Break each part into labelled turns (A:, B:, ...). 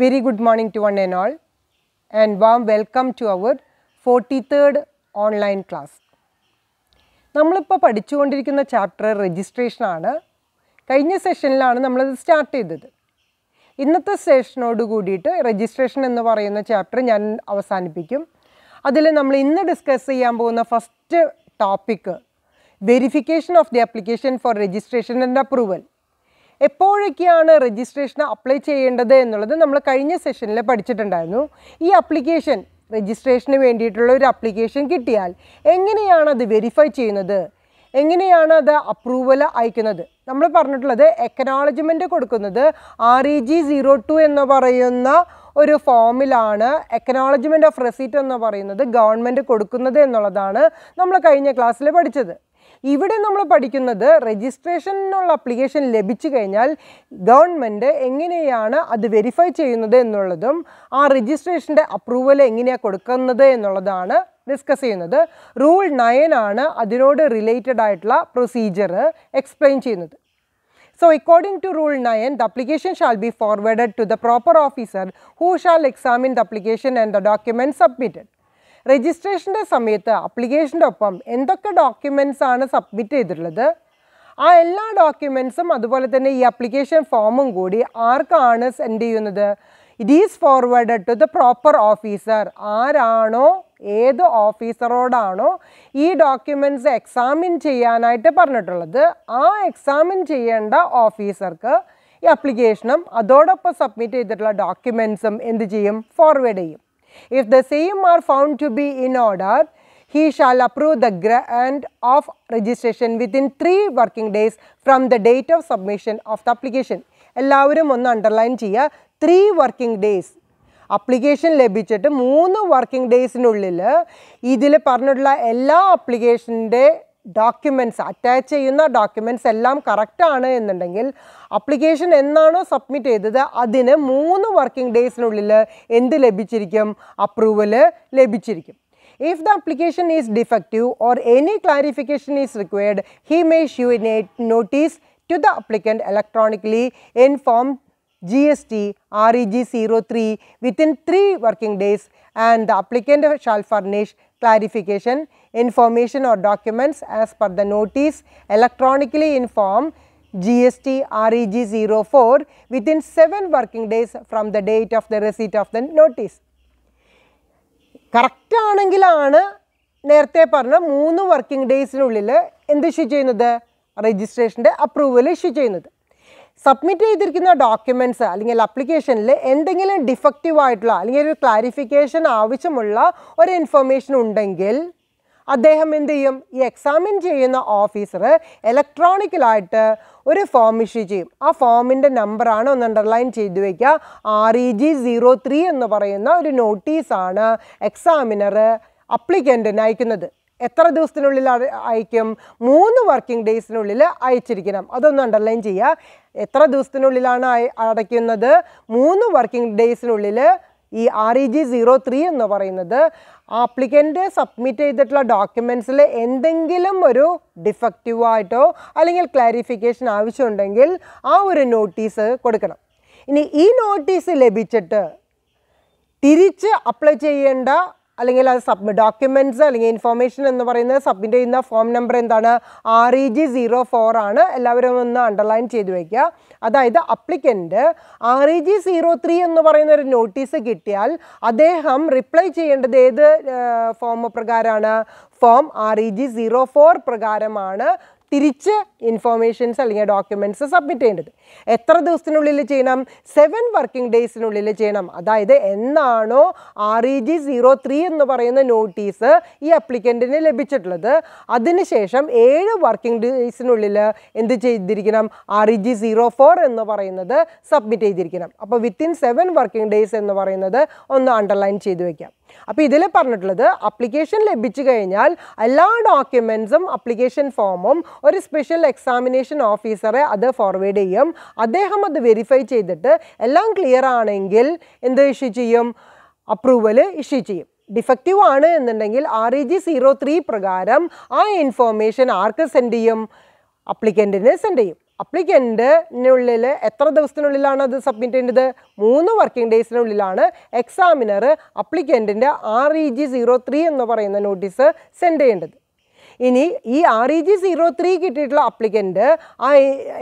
A: Very good morning to one and all and warm welcome to our 43rd online class നമ്മളിപ്പോൾ പഠിച്ചുകൊണ്ടിരിക്കുന്ന chapter രജിസ്ട്രേഷനാണ് കഴിഞ്ഞ സെഷനിലാണ് നമ്മളത് start ചെയ്തത് ഇന്നത്തെ സെഷനോട് കൂടിയിട്ട് രജിസ്ട്രേഷൻ എന്ന് പറയുന്ന ചാപ്റ്റർ ഞാൻ അവസാനിപ്പിക്കും അതിൽ നമ്മൾ ഇന്ന് ഡിസ്കസ് ചെയ്യാൻ പോകുന്ന first topic verification of the application for registration and approval എപ്പോഴൊക്കെയാണ് രജിസ്ട്രേഷന് അപ്ലൈ ചെയ്യേണ്ടത് എന്നുള്ളത് നമ്മൾ കഴിഞ്ഞ സെഷനിൽ പഠിച്ചിട്ടുണ്ടായിരുന്നു ഈ അപ്ലിക്കേഷൻ രജിസ്ട്രേഷന് വേണ്ടിയിട്ടുള്ള ഒരു അപ്ലിക്കേഷൻ കിട്ടിയാൽ എങ്ങനെയാണ് അത് വെരിഫൈ ചെയ്യുന്നത് എങ്ങനെയാണ് അത് അപ്രൂവൽ അയക്കുന്നത് നമ്മൾ പറഞ്ഞിട്ടുള്ളത് എക്കനോളജ്മെൻ്റ് കൊടുക്കുന്നത് R E G zero two എന്ന് പറയുന്ന ഒരു ഫോമിലാണ് എക്കനോളജ്മെൻ്റ് ഓഫ് റെസീറ്റ് എന്ന് പറയുന്നത് ഗവൺമെൻറ് കൊടുക്കുന്നത് എന്നുള്ളതാണ് നമ്മൾ കഴിഞ്ഞ ക്ലാസ്സിൽ പഠിച്ചത് ഇവിടെ നമ്മൾ പഠിക്കുന്നത് രജിസ്ട്രേഷനുള്ള അപ്ലിക്കേഷൻ ലഭിച്ചു കഴിഞ്ഞാൽ ഗവൺമെൻറ് എങ്ങനെയാണ് അത് വെരിഫൈ ചെയ്യുന്നത് എന്നുള്ളതും ആ രജിസ്ട്രേഷൻ്റെ അപ്രൂവൽ എങ്ങനെയാണ് കൊടുക്കുന്നത് എന്നുള്ളതാണ് ഡിസ്കസ് ചെയ്യുന്നത് റൂൾ നയൻ ആണ് അതിനോട് റിലേറ്റഡ് ആയിട്ടുള്ള പ്രൊസീജിയർ എക്സ്പ്ലെയിൻ ചെയ്യുന്നത് so according to rule 9, the application shall be forward to the proper officer who shall examine the application and the document submitted രജിസ്ട്രേഷൻ്റെ സമയത്ത് അപ്ലിക്കേഷൻ്റെ ഒപ്പം എന്തൊക്കെ ഡോക്യുമെൻസ് ആണ് സബ്മിറ്റ് ചെയ്തിട്ടുള്ളത് ആ എല്ലാ ഡോക്യുമെൻസും അതുപോലെ തന്നെ ഈ അപ്ലിക്കേഷൻ ഫോമും കൂടി ആർക്കാണ് സെൻഡ് ചെയ്യുന്നത് it is forward to the proper officer ആരാണോ ഏത് ഓഫീസറോടാണോ ഈ ഡോക്യുമെൻസ് എക്സാമിൻ ചെയ്യാനായിട്ട് പറഞ്ഞിട്ടുള്ളത് ആ എക്സാമിൻ ചെയ്യേണ്ട ഓഫീസർക്ക് ഈ അപ്ലിക്കേഷനും അതോടൊപ്പം സബ്മിറ്റ് ചെയ്തിട്ടുള്ള ഡോക്യുമെൻസും എന്ത് ചെയ്യും ഫോർവേഡ് ചെയ്യും If the same are found to be in order, he shall approve the grant of registration within 3 working days from the date of submission of the application. എല്ലാവരും ഒന്ന് അണ്ടർലൈൻ ചെയ്യുക ത്രീ വർക്കിംഗ് ഡേയ്സ് അപ്ലിക്കേഷൻ ലഭിച്ചിട്ട് മൂന്ന് working ഡേയ്സിനുള്ളിൽ ഇതിൽ പറഞ്ഞിട്ടുള്ള എല്ലാ അപ്ലിക്കേഷൻ്റെ ഡോക്യുമെൻറ്റ്സ് അറ്റാച്ച് ചെയ്യുന്ന ഡോക്യുമെൻറ്റ്സ് എല്ലാം കറക്റ്റാണ് എന്നുണ്ടെങ്കിൽ അപ്ലിക്കേഷൻ എന്നാണോ സബ്മിറ്റ് ചെയ്തത് അതിന് മൂന്ന് വർക്കിംഗ് ഡേയ്സിനുള്ളിൽ എന്ത് ലഭിച്ചിരിക്കും അപ്രൂവൽ ലഭിച്ചിരിക്കും If the application is defective or any clarification is required, he may issue a notice to the applicant electronically in form GST REG 03 within 3 working days and the applicant shall furnish clarification, information or documents as per the notice electronically in form GST REG 04 within 7 working days from the date of the receipt of the notice. Correct ആണെങ്കിലാണ് നേരത്തെ പറഞ്ഞ മൂന്ന് working ഡേയ്സിനുള്ളിൽ എന്ത് issue ചെയ്യുന്നത് രജിസ്ട്രേഷൻ്റെ approval issue ചെയ്യുന്നത് submit ചെയ്തിരിക്കുന്ന ഡോക്യുമെൻറ്റ്സ് അല്ലെങ്കിൽ അപ്ലിക്കേഷനിൽ എന്തെങ്കിലും ഡിഫക്റ്റീവ് ആയിട്ടുള്ള അല്ലെങ്കിൽ ഒരു ക്ലാരിഫിക്കേഷൻ ആവശ്യമുള്ള ഒരു ഇൻഫർമേഷൻ ഉണ്ടെങ്കിൽ അദ്ദേഹം എന്ത് ചെയ്യും ഈ എക്സാമിൻ ചെയ്യുന്ന ഓഫീസർ ഇലക്ട്രോണിക്കലായിട്ട് ഒരു ഫോം ഇഷ്യൂ ചെയ്യും ആ ഫോമിൻ്റെ നമ്പറാണ് ഒന്ന് അണ്ടർലൈൻ ചെയ്തു വയ്ക്കുക R E G zero three എന്ന് പറയുന്ന ഒരു നോട്ടീസാണ് എക്സാമിനർ അപ്ലിക്കൻറ്റിന് അയക്കുന്നത് എത്ര ദിവസത്തിനുള്ളിൽ അയക്കും മൂന്ന് വർക്കിംഗ് ഡേയ്സിനുള്ളിൽ അയച്ചിരിക്കണം അതൊന്ന് അണ്ടർലൈൻ ചെയ്യുക എത്ര ദിവസത്തിനുള്ളിലാണ് അടയ്ക്കുന്നത് മൂന്ന് വർക്കിംഗ് ഡേയ്സിനുള്ളിൽ ഈ R E G zero three എന്ന് പറയുന്നത് ആപ്ലിക്കൻ്റ് സബ്മിറ്റ് ചെയ്തിട്ടുള്ള ഡോക്യുമെൻസിൽ എന്തെങ്കിലും ഒരു ഡിഫക്റ്റീവായിട്ടോ അല്ലെങ്കിൽ ക്ലാരിഫിക്കേഷൻ ആവശ്യമുണ്ടെങ്കിൽ ആ ഒരു നോട്ടീസ് കൊടുക്കണം ഇനി ഈ നോട്ടീസ് ലഭിച്ചിട്ട് തിരിച്ച് അപ്ലൈ ചെയ്യേണ്ട അല്ലെങ്കിൽ അത് സബ് ഡോക്യുമെൻറ്റ്സ് അല്ലെങ്കിൽ ഇൻഫോർമേഷൻ എന്ന് പറയുന്നത് സബ്മിറ്റ് ചെയ്യുന്ന ഫോം നമ്പർ എന്താണ് R E G zero four ആണ് എല്ലാവരും ഒന്ന് അണ്ടർലൈൻ ചെയ്ത് വയ്ക്കുക അതായത് applicant R E G zero three എന്ന് പറയുന്ന ഒരു നോട്ടീസ് കിട്ടിയാൽ അദ്ദേഹം റിപ്ലൈ ചെയ്യേണ്ടത് ഏത് ഫോം e പ്രകാരമാണ് form R E G zero four പ്രകാരമാണ് തിരിച്ച് ഇൻഫോർമേഷൻസ് അല്ലെങ്കിൽ ഡോക്യുമെൻറ്റ്സ് സബ്മിറ്റ് ചെയ്യേണ്ടത് എത്ര ദിവസത്തിനുള്ളിൽ ചെയ്യണം സെവൻ വർക്കിംഗ് ഡേയ്സിനുള്ളിൽ ചെയ്യണം അതായത് എന്നാണോ R E G zero three എന്ന് പറയുന്ന നോട്ടീസ് ഈ അപ്ലിക്കൻറ്റിന് ലഭിച്ചിട്ടുള്ളത് അതിനുശേഷം ഏഴ് വർക്കിംഗ് ഡേയ്സിനുള്ളിൽ എന്ത് ചെയ്തിരിക്കണം R E G zero four എന്ന് പറയുന്നത് സബ്മിറ്റ് ചെയ്തിരിക്കണം അപ്പോൾ വിത്തിൻ സെവൻ വർക്കിംഗ് ഡേയ്സ് എന്ന് പറയുന്നത് ഒന്ന് അണ്ടർലൈൻ ചെയ്തു വയ്ക്കാം അപ്പോൾ ഇതിൽ പറഞ്ഞിട്ടുള്ളത് അപ്ലിക്കേഷൻ ലഭിച്ചു കഴിഞ്ഞാൽ എല്ലാ ഡോക്യുമെൻസും അപ്ലിക്കേഷൻ ഫോമും ഒരു സ്പെഷ്യൽ എക്സാമിനേഷൻ ഓഫീസറെ അത് ഫോർവേഡ് ചെയ്യും അദ്ദേഹം അത് വെരിഫൈ ചെയ്തിട്ട് എല്ലാം ക്ലിയർ ആണെങ്കിൽ എന്ത് ഇഷ്യൂ ചെയ്യും അപ്രൂവൽ ഇഷ്യൂ ചെയ്യും ഡിഫക്റ്റീവ് ആണ് എന്നുണ്ടെങ്കിൽ R E G zero three പ്രകാരം ആ ഇൻഫോർമേഷൻ ആർക്ക് സെൻഡ് ചെയ്യും അപ്ലിക്കൻറ്റിന് സെൻഡ് ചെയ്യും അപ്ലിക്കൻറ്റിനുള്ളിൽ എത്ര ദിവസത്തിനുള്ളിലാണ് അത് സബ്മിറ്റ് ചെയ്യേണ്ടത് മൂന്ന് വർക്കിംഗ് ഡേയ്സിനുള്ളിലാണ് എക്സാമിനർ അപ്ലിക്കൻറ്റിൻ്റെ R E G zero three എന്ന് പറയുന്ന നോട്ടീസ് സെൻഡ് ചെയ്യേണ്ടത് ഇനി ഈ R E G zero three കിട്ടിയിട്ടുള്ള അപ്ലിക്കൻ്റ് ആ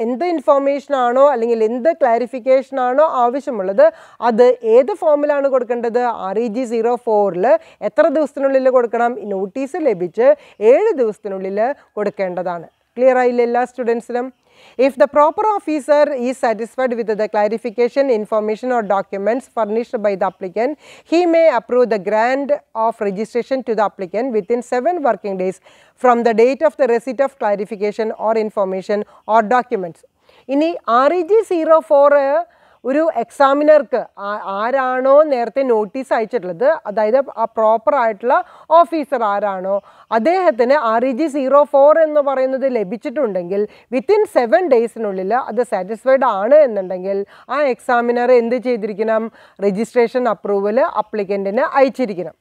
A: എന്ത് ഇൻഫോർമേഷനാണോ അല്ലെങ്കിൽ എന്ത് ക്ലാരിഫിക്കേഷനാണോ ആവശ്യമുള്ളത് അത് ഏത് ഫോമിലാണ് കൊടുക്കേണ്ടത് ആർ ഇ ജി സീറോ ഫോറിൽ എത്ര ദിവസത്തിനുള്ളിൽ കൊടുക്കണം നോട്ടീസ് ലഭിച്ച് ഏഴ് ദിവസത്തിനുള്ളിൽ കൊടുക്കേണ്ടതാണ് ക്ലിയർ ആയില്ല എല്ലാ സ്റ്റുഡൻസിനും If the proper officer is satisfied with the clarification, information or documents furnished by the applicant, he may approve the grant of registration to the applicant within 7 working days from the date of the receipt of clarification or information or documents. In a REG G zero ഒരു എക്സാമിനർക്ക് ആരാണോ നേരത്തെ notice അയച്ചിട്ടുള്ളത് അതായത് ആ proper ആയിട്ടുള്ള officer ആരാണോ അദ്ദേഹത്തിന് R E G zero four എന്ന് പറയുന്നത് ലഭിച്ചിട്ടുണ്ടെങ്കിൽ വിത്തിൻ സെവൻ ഡേയ്സിനുള്ളിൽ അത് സാറ്റിസ്ഫൈഡ് ആണ് എന്നുണ്ടെങ്കിൽ ആ എക്സാമിനർ എന്ത് ചെയ്തിരിക്കണം രജിസ്ട്രേഷൻ അപ്രൂവൽ അപ്ലിക്കൻറ്റിന് അയച്ചിരിക്കണം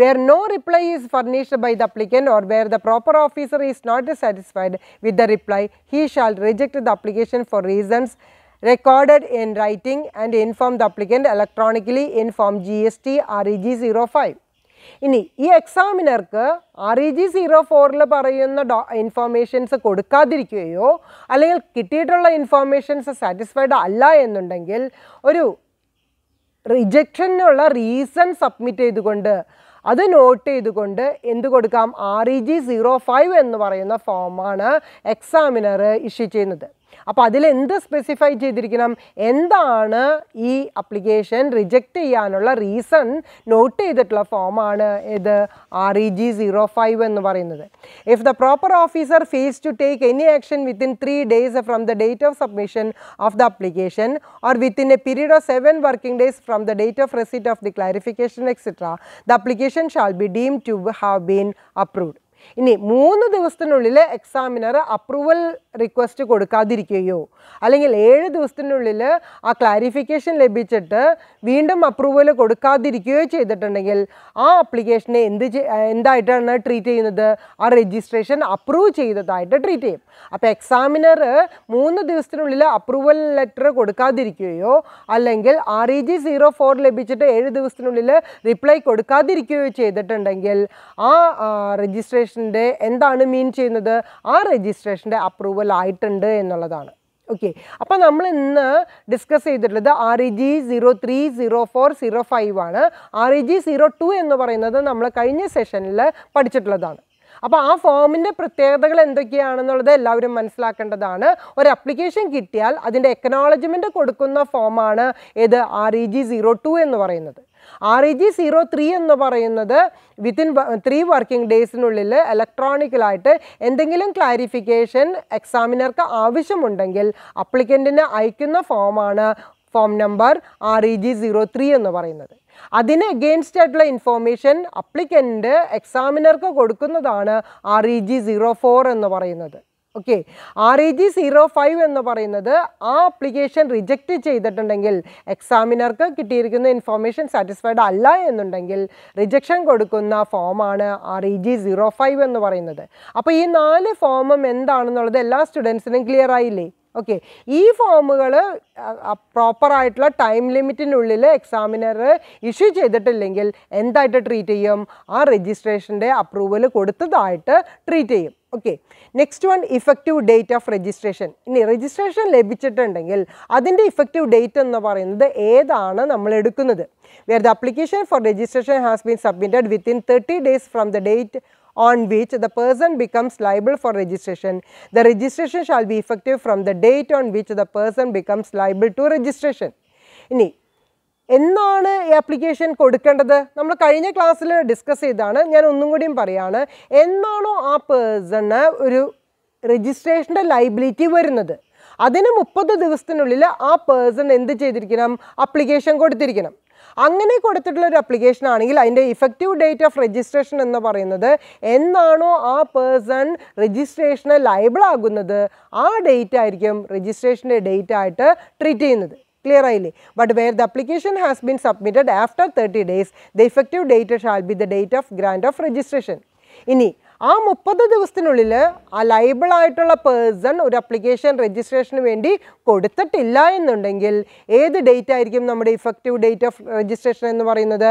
A: where no reply is furnished by the applicant or where the proper officer is not satisfied with the reply he shall reject the application for reasons recorded in writing and inform the applicant electronically in form GST REG 05. ഇനി ഈ എക്സാമിനർക്ക് R E G zero ഫോറിൽ പറയുന്ന ഡോ informations കൊടുക്കാതിരിക്കുകയോ അല്ലെങ്കിൽ കിട്ടിയിട്ടുള്ള informations satisfied അല്ല എന്നുണ്ടെങ്കിൽ ഒരു റിജക്ഷനുള്ള റീസൺ സബ്മിറ്റ് ചെയ്തുകൊണ്ട് അത് നോട്ട് ചെയ്തുകൊണ്ട് എന്ത് കൊടുക്കാം R E G zero five എന്ന് പറയുന്ന ഫോമാണ് എക്സാമിനർ ഇഷ്യൂ ചെയ്യുന്നത് അപ്പോൾ അതിൽ എന്ത് സ്പെസിഫൈ ചെയ്തിരിക്കണം എന്താണ് ഈ അപ്ലിക്കേഷൻ റിജക്റ്റ് ചെയ്യാനുള്ള റീസൺ നോട്ട് ചെയ്തിട്ടുള്ള ഫോമാണ് ഇത് R E G zero five എന്ന് പറയുന്നത് if the proper officer fails to take any action within three days from the date of submission of the application or within a period of seven working days from the date of receipt of the clarification etc. The application shall be deem to have been approved ഇനി മൂന്ന് ദിവസത്തിനുള്ളിൽ examiner approval request കൊടുക്കാതിരിക്കുകയോ അല്ലെങ്കിൽ ഏഴ് ദിവസത്തിനുള്ളിൽ ആ clarification ലഭിച്ചിട്ട് വീണ്ടും approval കൊടുക്കാതിരിക്കുകയോ ചെയ്തിട്ടുണ്ടെങ്കിൽ ആ അപ്ലിക്കേഷനെ എന്ത് എന്തായിട്ടാണ് ട്രീറ്റ് ചെയ്യുന്നത് ആ രജിസ്ട്രേഷൻ അപ്രൂവ് ചെയ്തതായിട്ട് ട്രീറ്റ് ചെയ്യും അപ്പോൾ എക്സാമിനർ മൂന്ന് ദിവസത്തിനുള്ളിൽ അപ്രൂവൽ ലെറ്റർ കൊടുക്കാതിരിക്കുകയോ അല്ലെങ്കിൽ R E G zero four ലഭിച്ചിട്ട് ഏഴ് ദിവസത്തിനുള്ളിൽ റിപ്ലൈ കൊടുക്കാതിരിക്കുകയോ ചെയ്തിട്ടുണ്ടെങ്കിൽ ആ രജിസ്ട്രേഷൻ രജിസ്ട്രേഷൻ്റെ എന്താണ് മീൻ ചെയ്യുന്നത് ആ രജിസ്ട്രേഷൻ്റെ അപ്രൂവൽ ആയിട്ടുണ്ട് എന്നുള്ളതാണ് ഓക്കെ അപ്പോൾ നമ്മൾ ഇന്ന് ഡിസ്കസ് ചെയ്തിട്ടുള്ളത് R E G zero three zero four zero five ആണ് R E G zero two എന്ന് പറയുന്നത് നമ്മൾ കഴിഞ്ഞ സെഷനിൽ പഠിച്ചിട്ടുള്ളതാണ് അപ്പോൾ ആ ഫോമിൻ്റെ പ്രത്യേകതകൾ എന്തൊക്കെയാണെന്നുള്ളത് എല്ലാവരും മനസ്സിലാക്കേണ്ടതാണ് ഒരു അപ്ലിക്കേഷൻ കിട്ടിയാൽ അതിൻ്റെ എക്കനോളജ്മെൻറ്റ് കൊടുക്കുന്ന ഫോമാണ് ഏത് R E G zero two എന്ന് പറയുന്നത് R E G zero three എന്ന് പറയുന്നത് വിത്തിൻ ത്രീ വർക്കിംഗ് ഡേയ്സിനുള്ളിൽ ഇലക്ട്രോണിക്കലായിട്ട് എന്തെങ്കിലും ക്ലാരിഫിക്കേഷൻ എക്സാമിനർക്ക് ആവശ്യമുണ്ടെങ്കിൽ അപ്ലിക്കൻറ്റിന് അയക്കുന്ന ഫോമാണ് form number R E G zero three എന്ന് പറയുന്നത് അതിന് അഗെയിൻസ്റ്റ് ആയിട്ടുള്ള ഇൻഫോർമേഷൻ അപ്ലിക്കൻ്റ് എക്സാമിനർക്ക് കൊടുക്കുന്നതാണ് R E G zero four എന്ന് പറയുന്നത് okay R A G zero five എന്ന് പറയുന്നത് ആ അപ്ലിക്കേഷൻ റിജക്റ്റ് ചെയ്തിട്ടുണ്ടെങ്കിൽ എക്സാമിനർക്ക് കിട്ടിയിരിക്കുന്ന ഇൻഫോർമേഷൻ സാറ്റിസ്ഫൈഡ് അല്ല എന്നുണ്ടെങ്കിൽ റിജക്ഷൻ കൊടുക്കുന്ന ഫോമാണ് R E G zero five എന്ന് പറയുന്നത് അപ്പോൾ ഈ നാല് ഫോമും എന്താണെന്നുള്ളത് എല്ലാ സ്റ്റുഡൻസിനും ക്ലിയർ ആയില്ലേ ഓക്കെ ഈ ഫോമുകൾ പ്രോപ്പറായിട്ടുള്ള ടൈം ലിമിറ്റിനുള്ളിൽ എക്സാമിനർ ഇഷ്യൂ ചെയ്തിട്ടില്ലെങ്കിൽ എന്തായിട്ട് ട്രീറ്റ് ചെയ്യും ആ രജിസ്ട്രേഷൻ്റെ അപ്രൂവൽ കൊടുത്തതായിട്ട് ട്രീറ്റ് ചെയ്യും okay next one effective date of registration ഇനി രജിസ്ട്രേഷൻ ലഭിച്ചിട്ടുണ്ടെങ്കിൽ അതിൻ്റെ ഇഫക്റ്റീവ് ഡേറ്റ് എന്ന് പറയുന്നത് ഏതാണ് നമ്മൾ എടുക്കുന്നത് where the application for registration has been submitted within thirty days from the date on which the person becomes liable for registration. The registration shall be effective from the date on which the person becomes liable to registration ഇനി എന്നാണ് ഈ application കൊടുക്കേണ്ടത് നമ്മൾ കഴിഞ്ഞ ക്ലാസ്സിൽ discuss ചെയ്താണ് ഞാൻ ഒന്നും കൂടിയും പറയാണ് എന്നാണോ ആ പേഴ്സണ് ഒരു രജിസ്ട്രേഷൻ്റെ ലൈബിലിറ്റി വരുന്നത് അതിന് മുപ്പത് ദിവസത്തിനുള്ളിൽ ആ പേഴ്സൺ എന്ത് ചെയ്തിരിക്കണം അപ്ലിക്കേഷൻ കൊടുത്തിരിക്കണം അങ്ങനെ കൊടുത്തിട്ടുള്ള ഒരു അപ്ലിക്കേഷൻ ആണെങ്കിൽ അതിൻ്റെ ഇഫക്റ്റീവ് ഡേറ്റ് ഓഫ് രജിസ്ട്രേഷൻ എന്ന് പറയുന്നത് എന്നാണോ ആ പേഴ്സൺ രജിസ്ട്രേഷന് ലൈബിളാകുന്നത് ആ ഡേറ്റ് ആയിരിക്കും രജിസ്ട്രേഷൻ്റെ ഡേറ്റ് ആയിട്ട് ട്രീറ്റ് ചെയ്യുന്നത് clear But where the application has been submitted after 30 days, the effective date shall be the date of grant of registration. ഇനി ആ മുപ്പത് ദിവസത്തിനുള്ളിൽ ആ ലൈബിളായിട്ടുള്ള പേഴ്സൺ ഒരു അപ്ലിക്കേഷൻ രജിസ്ട്രേഷന് വേണ്ടി കൊടുത്തിട്ടില്ല എന്നുണ്ടെങ്കിൽ ഏത് ഡേറ്റ് ആയിരിക്കും നമ്മുടെ ഇഫക്റ്റീവ് ഡേറ്റ് ഓഫ് രജിസ്ട്രേഷൻ എന്ന് പറയുന്നത്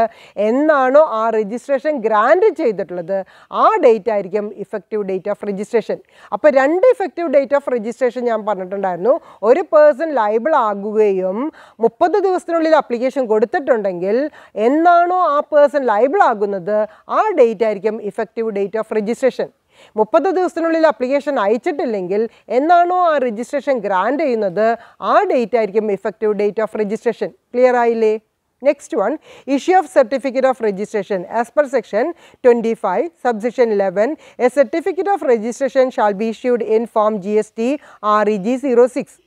A: എന്നാണോ ആ രജിസ്ട്രേഷൻ ഗ്രാൻഡ് ചെയ്തിട്ടുള്ളത് ആ ഡേറ്റ് ആയിരിക്കും ഇഫക്റ്റീവ് ഡേറ്റ് ഓഫ് രജിസ്ട്രേഷൻ അപ്പോൾ രണ്ട് ഇഫക്റ്റീവ് ഡേറ്റ് ഓഫ് രജിസ്ട്രേഷൻ ഞാൻ പറഞ്ഞിട്ടുണ്ടായിരുന്നു ഒരു പേഴ്സൺ ലൈബിൾ ആകുകയും മുപ്പത് ദിവസത്തിനുള്ളിൽ അപ്ലിക്കേഷൻ കൊടുത്തിട്ടുണ്ടെങ്കിൽ എന്നാണോ ആ പേഴ്സൺ ലൈബിൾ ആകുന്നത് ആ ഡേറ്റ് ആയിരിക്കും effective date of registration registration. Mopada the application I chitilingil, Enano or registration grant another, our data effective date of registration. Clear Ile. Next one, issue of certificate of registration as per section 25, subsection 11. A certificate of registration shall be issued in form GST REG 06.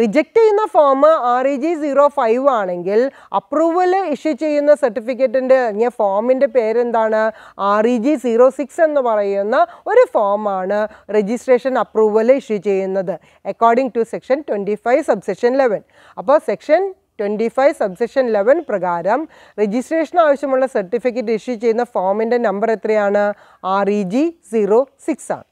A: Reject ചെയ്യുന്ന form R E G zero five ആണെങ്കിൽ approval issue ചെയ്യുന്ന സർട്ടിഫിക്കറ്റിൻ്റെ അല്ലെങ്കിൽ ഫോമിൻ്റെ പേരെന്താണ് R E G zero six എന്ന് പറയുന്ന ഒരു ഫോമാണ് രജിസ്ട്രേഷൻ അപ്രൂവൽ ഇഷ്യൂ ചെയ്യുന്നത് according to section twenty five subsection eleven അപ്പോൾ section twenty five subsection eleven പ്രകാരം രജിസ്ട്രേഷൻ ആവശ്യമുള്ള സർട്ടിഫിക്കറ്റ് ഇഷ്യൂ ചെയ്യുന്ന ഫോമിൻ്റെ നമ്പർ എത്രയാണ് R E G zero six ആണ്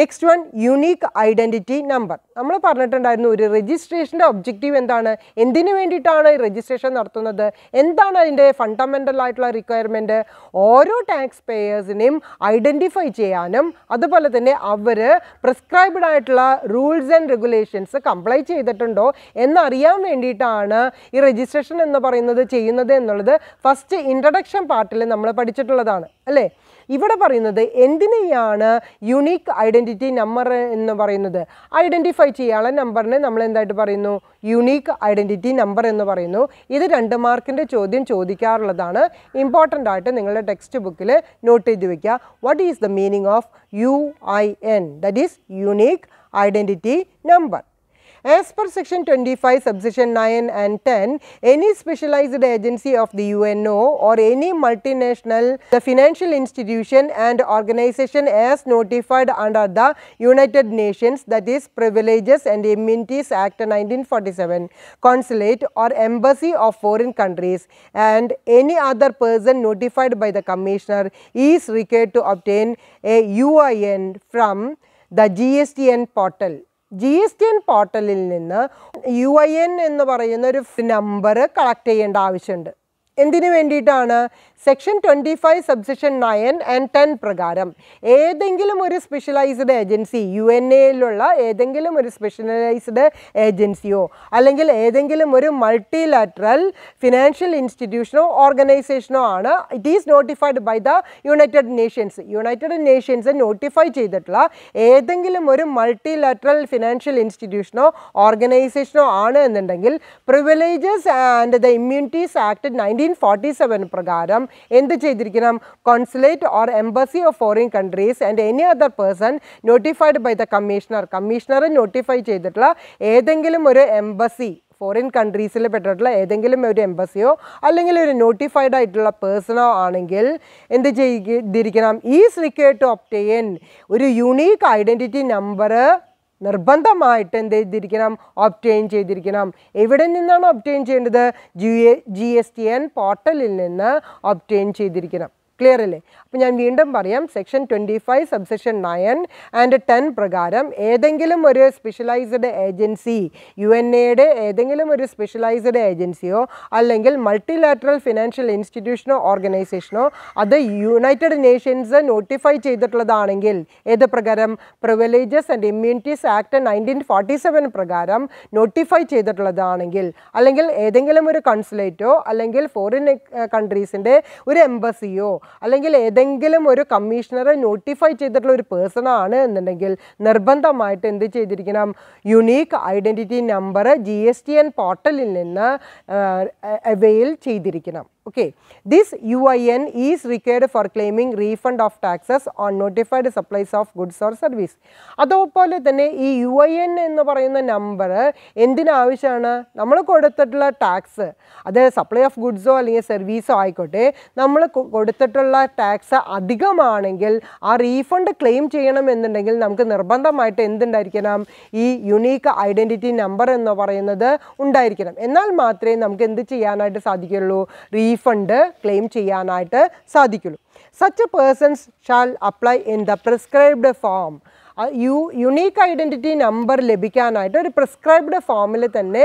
A: next one unique identity number നമ്മൾ പറഞ്ഞിട്ടുണ്ടായിരുന്നു ഒരു രജിസ്ട്രേഷൻ്റെ ഒബ്ജക്റ്റീവ് എന്താണ് എന്തിനു വേണ്ടിയിട്ടാണ് ഈ രജിസ്ട്രേഷൻ നടത്തുന്നത് എന്താണ് അതിൻ്റെ ഫണ്ടമെൻ്റൽ ആയിട്ടുള്ള റിക്വയർമെൻറ്റ് ഓരോ ടാക്സ് പേയേഴ്സിനെയും ഐഡൻറ്റിഫൈ ചെയ്യാനും അതുപോലെ തന്നെ അവർ പ്രിസ്ക്രൈബ്ഡ് ആയിട്ടുള്ള റൂൾസ് ആൻഡ് റെഗുലേഷൻസ് കംപ്ലൈ ചെയ്തിട്ടുണ്ടോ എന്നറിയാൻ വേണ്ടിയിട്ടാണ് ഈ രജിസ്ട്രേഷൻ എന്ന് പറയുന്നത് ചെയ്യുന്നത് എന്നുള്ളത് ഫസ്റ്റ് ഇൻട്രഡക്ഷൻ പാർട്ടിൽ നമ്മൾ പഠിച്ചിട്ടുള്ളതാണ് അല്ലേ ഇവിടെ പറയുന്നത് എന്തിനെയാണ് യുണീക്ക് ഐഡൻറ്റിറ്റി നമ്പർ എന്ന് പറയുന്നത് ഐഡൻറ്റിഫൈ ചെയ്യാനുള്ള നമ്പറിനെ നമ്മൾ എന്തായിട്ട് പറയുന്നു യുണീക്ക് ഐഡൻറ്റിറ്റി നമ്പർ എന്ന് പറയുന്നു ഇത് രണ്ട് മാർക്കിൻ്റെ ചോദ്യം ചോദിക്കാറുള്ളതാണ് ഇമ്പോർട്ടൻ്റ് ആയിട്ട് നിങ്ങളുടെ ടെക്സ്റ്റ് ബുക്കിൽ നോട്ട് ചെയ്ത് വയ്ക്കുക what is the meaning of U I N that is unique identity number As per section 25 subsection 9 and 10, any specialized agency of the UNO or any multinational the financial institution and organization as notified under the United Nations that is Privileges and Immunities Act 1947, consulate or embassy of foreign countries and any other person notified by the commissioner is required to obtain a UIN from the GSTN portal. G S T N പോർട്ടലിൽ നിന്ന് U I N എന്ന് പറയുന്ന ഒരു number collect ചെയ്യേണ്ട ആവശ്യമുണ്ട് എന്തിനു വേണ്ടിയിട്ടാണ് section twenty five subsection nine and ten പ്രകാരം ഏതെങ്കിലും ഒരു സ്പെഷ്യലൈസ്ഡ് ഏജൻസി യു എൻ എയിലുള്ള ഏതെങ്കിലും ഒരു സ്പെഷ്യലൈസ്ഡ് ഏജൻസിയോ അല്ലെങ്കിൽ ഏതെങ്കിലും ഒരു മൾട്ടിലാറ്ററൽ ഫിനാൻഷ്യൽ ഇൻസ്റ്റിറ്റ്യൂഷനോ ഓർഗനൈസേഷനോ ആണ് it is notified by the United Nations United Nations notify ചെയ്തിട്ടുള്ള ഏതെങ്കിലും ഒരു മൾട്ടിലാറ്ററൽ ഫിനാൻഷ്യൽ ഇൻസ്റ്റിറ്റ്യൂഷനോ ഓർഗനൈസേഷനോ ആണ് എന്നുണ്ടെങ്കിൽ privileges and the immunities act nineteen forty seven പ്രകാരം എന്ത് ചെയ്തിരിക്കണം consulate or embassy of foreign countries and any other person notified by the commissioner commissioner notify ചെയ്തിട്ടുള്ള ഏതെങ്കിലും ഒരു എംബസി ഫോറിൻ കൺട്രീസിൽ പെട്ടിട്ടുള്ള ഏതെങ്കിലും ഒരു എംബസിയോ അല്ലെങ്കിൽ ഒരു നോട്ടിഫൈഡ് ആയിട്ടുള്ള പേഴ്സണോ ആണെങ്കിൽ എന്ത് ചെയ്തിരിക്കണം ഈസ് റിക്വയർഡ് ടു ഒപ്റ്റെയിൻ ഒരു യുണീക്ക് ഐഡൻറ്റിറ്റി നമ്പർ നിർബന്ധമായിട്ട് എന്ത് ചെയ്തിരിക്കണം ഒപ്റ്റെയിൻ ചെയ്തിരിക്കണം എവിടെ നിന്നാണ് ഒപ്റ്റെയിൻ ചെയ്യേണ്ടത് G G S T N പോർട്ടലിൽ നിന്ന് ഒപ്റ്റെയിൻ ചെയ്തിരിക്കണം ക്ലിയർ അല്ലേ അപ്പോൾ ഞാൻ വീണ്ടും പറയാം section twenty five subsection nine and ten പ്രകാരം ഏതെങ്കിലും ഒരു സ്പെഷ്യലൈസ്ഡ് ഏജൻസി യു എൻ എയുടെ ഏതെങ്കിലും ഒരു സ്പെഷ്യലൈസ്ഡ് ഏജൻസിയോ അല്ലെങ്കിൽ മൾട്ടിലാറ്ററൽ ഫിനാൻഷ്യൽ ഇൻസ്റ്റിറ്റ്യൂഷനോ ഓർഗനൈസേഷനോ അത് യുണൈറ്റഡ് നേഷൻസ് നോട്ടിഫൈ ചെയ്തിട്ടുള്ളതാണെങ്കിൽ ഏത് പ്രകാരം privileges and immunities act nineteen forty seven പ്രകാരം നോട്ടിഫൈ ചെയ്തിട്ടുള്ളതാണെങ്കിൽ അല്ലെങ്കിൽ ഏതെങ്കിലും ഒരു കൺസുലേറ്റോ അല്ലെങ്കിൽ ഫോറിൻ കൺട്രീസിൻ്റെ ഒരു എംബസിയോ അല്ലെങ്കിൽ ഏതെങ്കിലും ഒരു കമ്മീഷണറെ നോട്ടിഫൈ ചെയ്തിട്ടുള്ള ഒരു പേഴ്സൺ ആണ് എന്നുണ്ടെങ്കിൽ നിർബന്ധമായിട്ട് എന്ത് ചെയ്തിരിക്കണം unique identity number G S T N പോർട്ടലിൽ നിന്ന് അവെയിൽ ചെയ്തിരിക്കണം Okay. This UIN is required for claiming refund of taxes on notified supplies of goods or service. അതുപോലെ തന്നെ ഈ യു ഐ എൻ എന്ന് പറയുന്ന നമ്പർ എന്തിനാവശ്യമാണ് നമ്മൾ കൊടുത്തിട്ടുള്ള ടാക്സ് അത് സപ്ലൈ ഓഫ് ഗുഡ്സോ അല്ലെങ്കിൽ സർവീസോ ആയിക്കോട്ടെ നമ്മൾ കൊടുത്തിട്ടുള്ള ടാക്സ് അധികമാണെങ്കിൽ ആ റീഫണ്ട് ക്ലെയിം ചെയ്യണമെന്നുണ്ടെങ്കിൽ നമുക്ക് നിർബന്ധമായിട്ട് എന്തുണ്ടായിരിക്കണം ഈ യുണീക്ക് ഐഡൻറ്റിറ്റി നമ്പർ എന്ന് പറയുന്നത് ഉണ്ടായിരിക്കണം എന്നാൽ മാത്രമേ നമുക്ക് എന്ത് ചെയ്യാനായിട്ട് സാധിക്കുള്ളൂ റീ റീഫണ്ട് ക്ലെയിം ചെയ്യാനായിട്ട് സാധിക്കുള്ളൂ such persons shall apply in the prescribed form U unique identity number ലഭിക്കാനായിട്ട് ഒരു പ്രിസ്ക്രൈബ്ഡ് ഫോമിൽ തന്നെ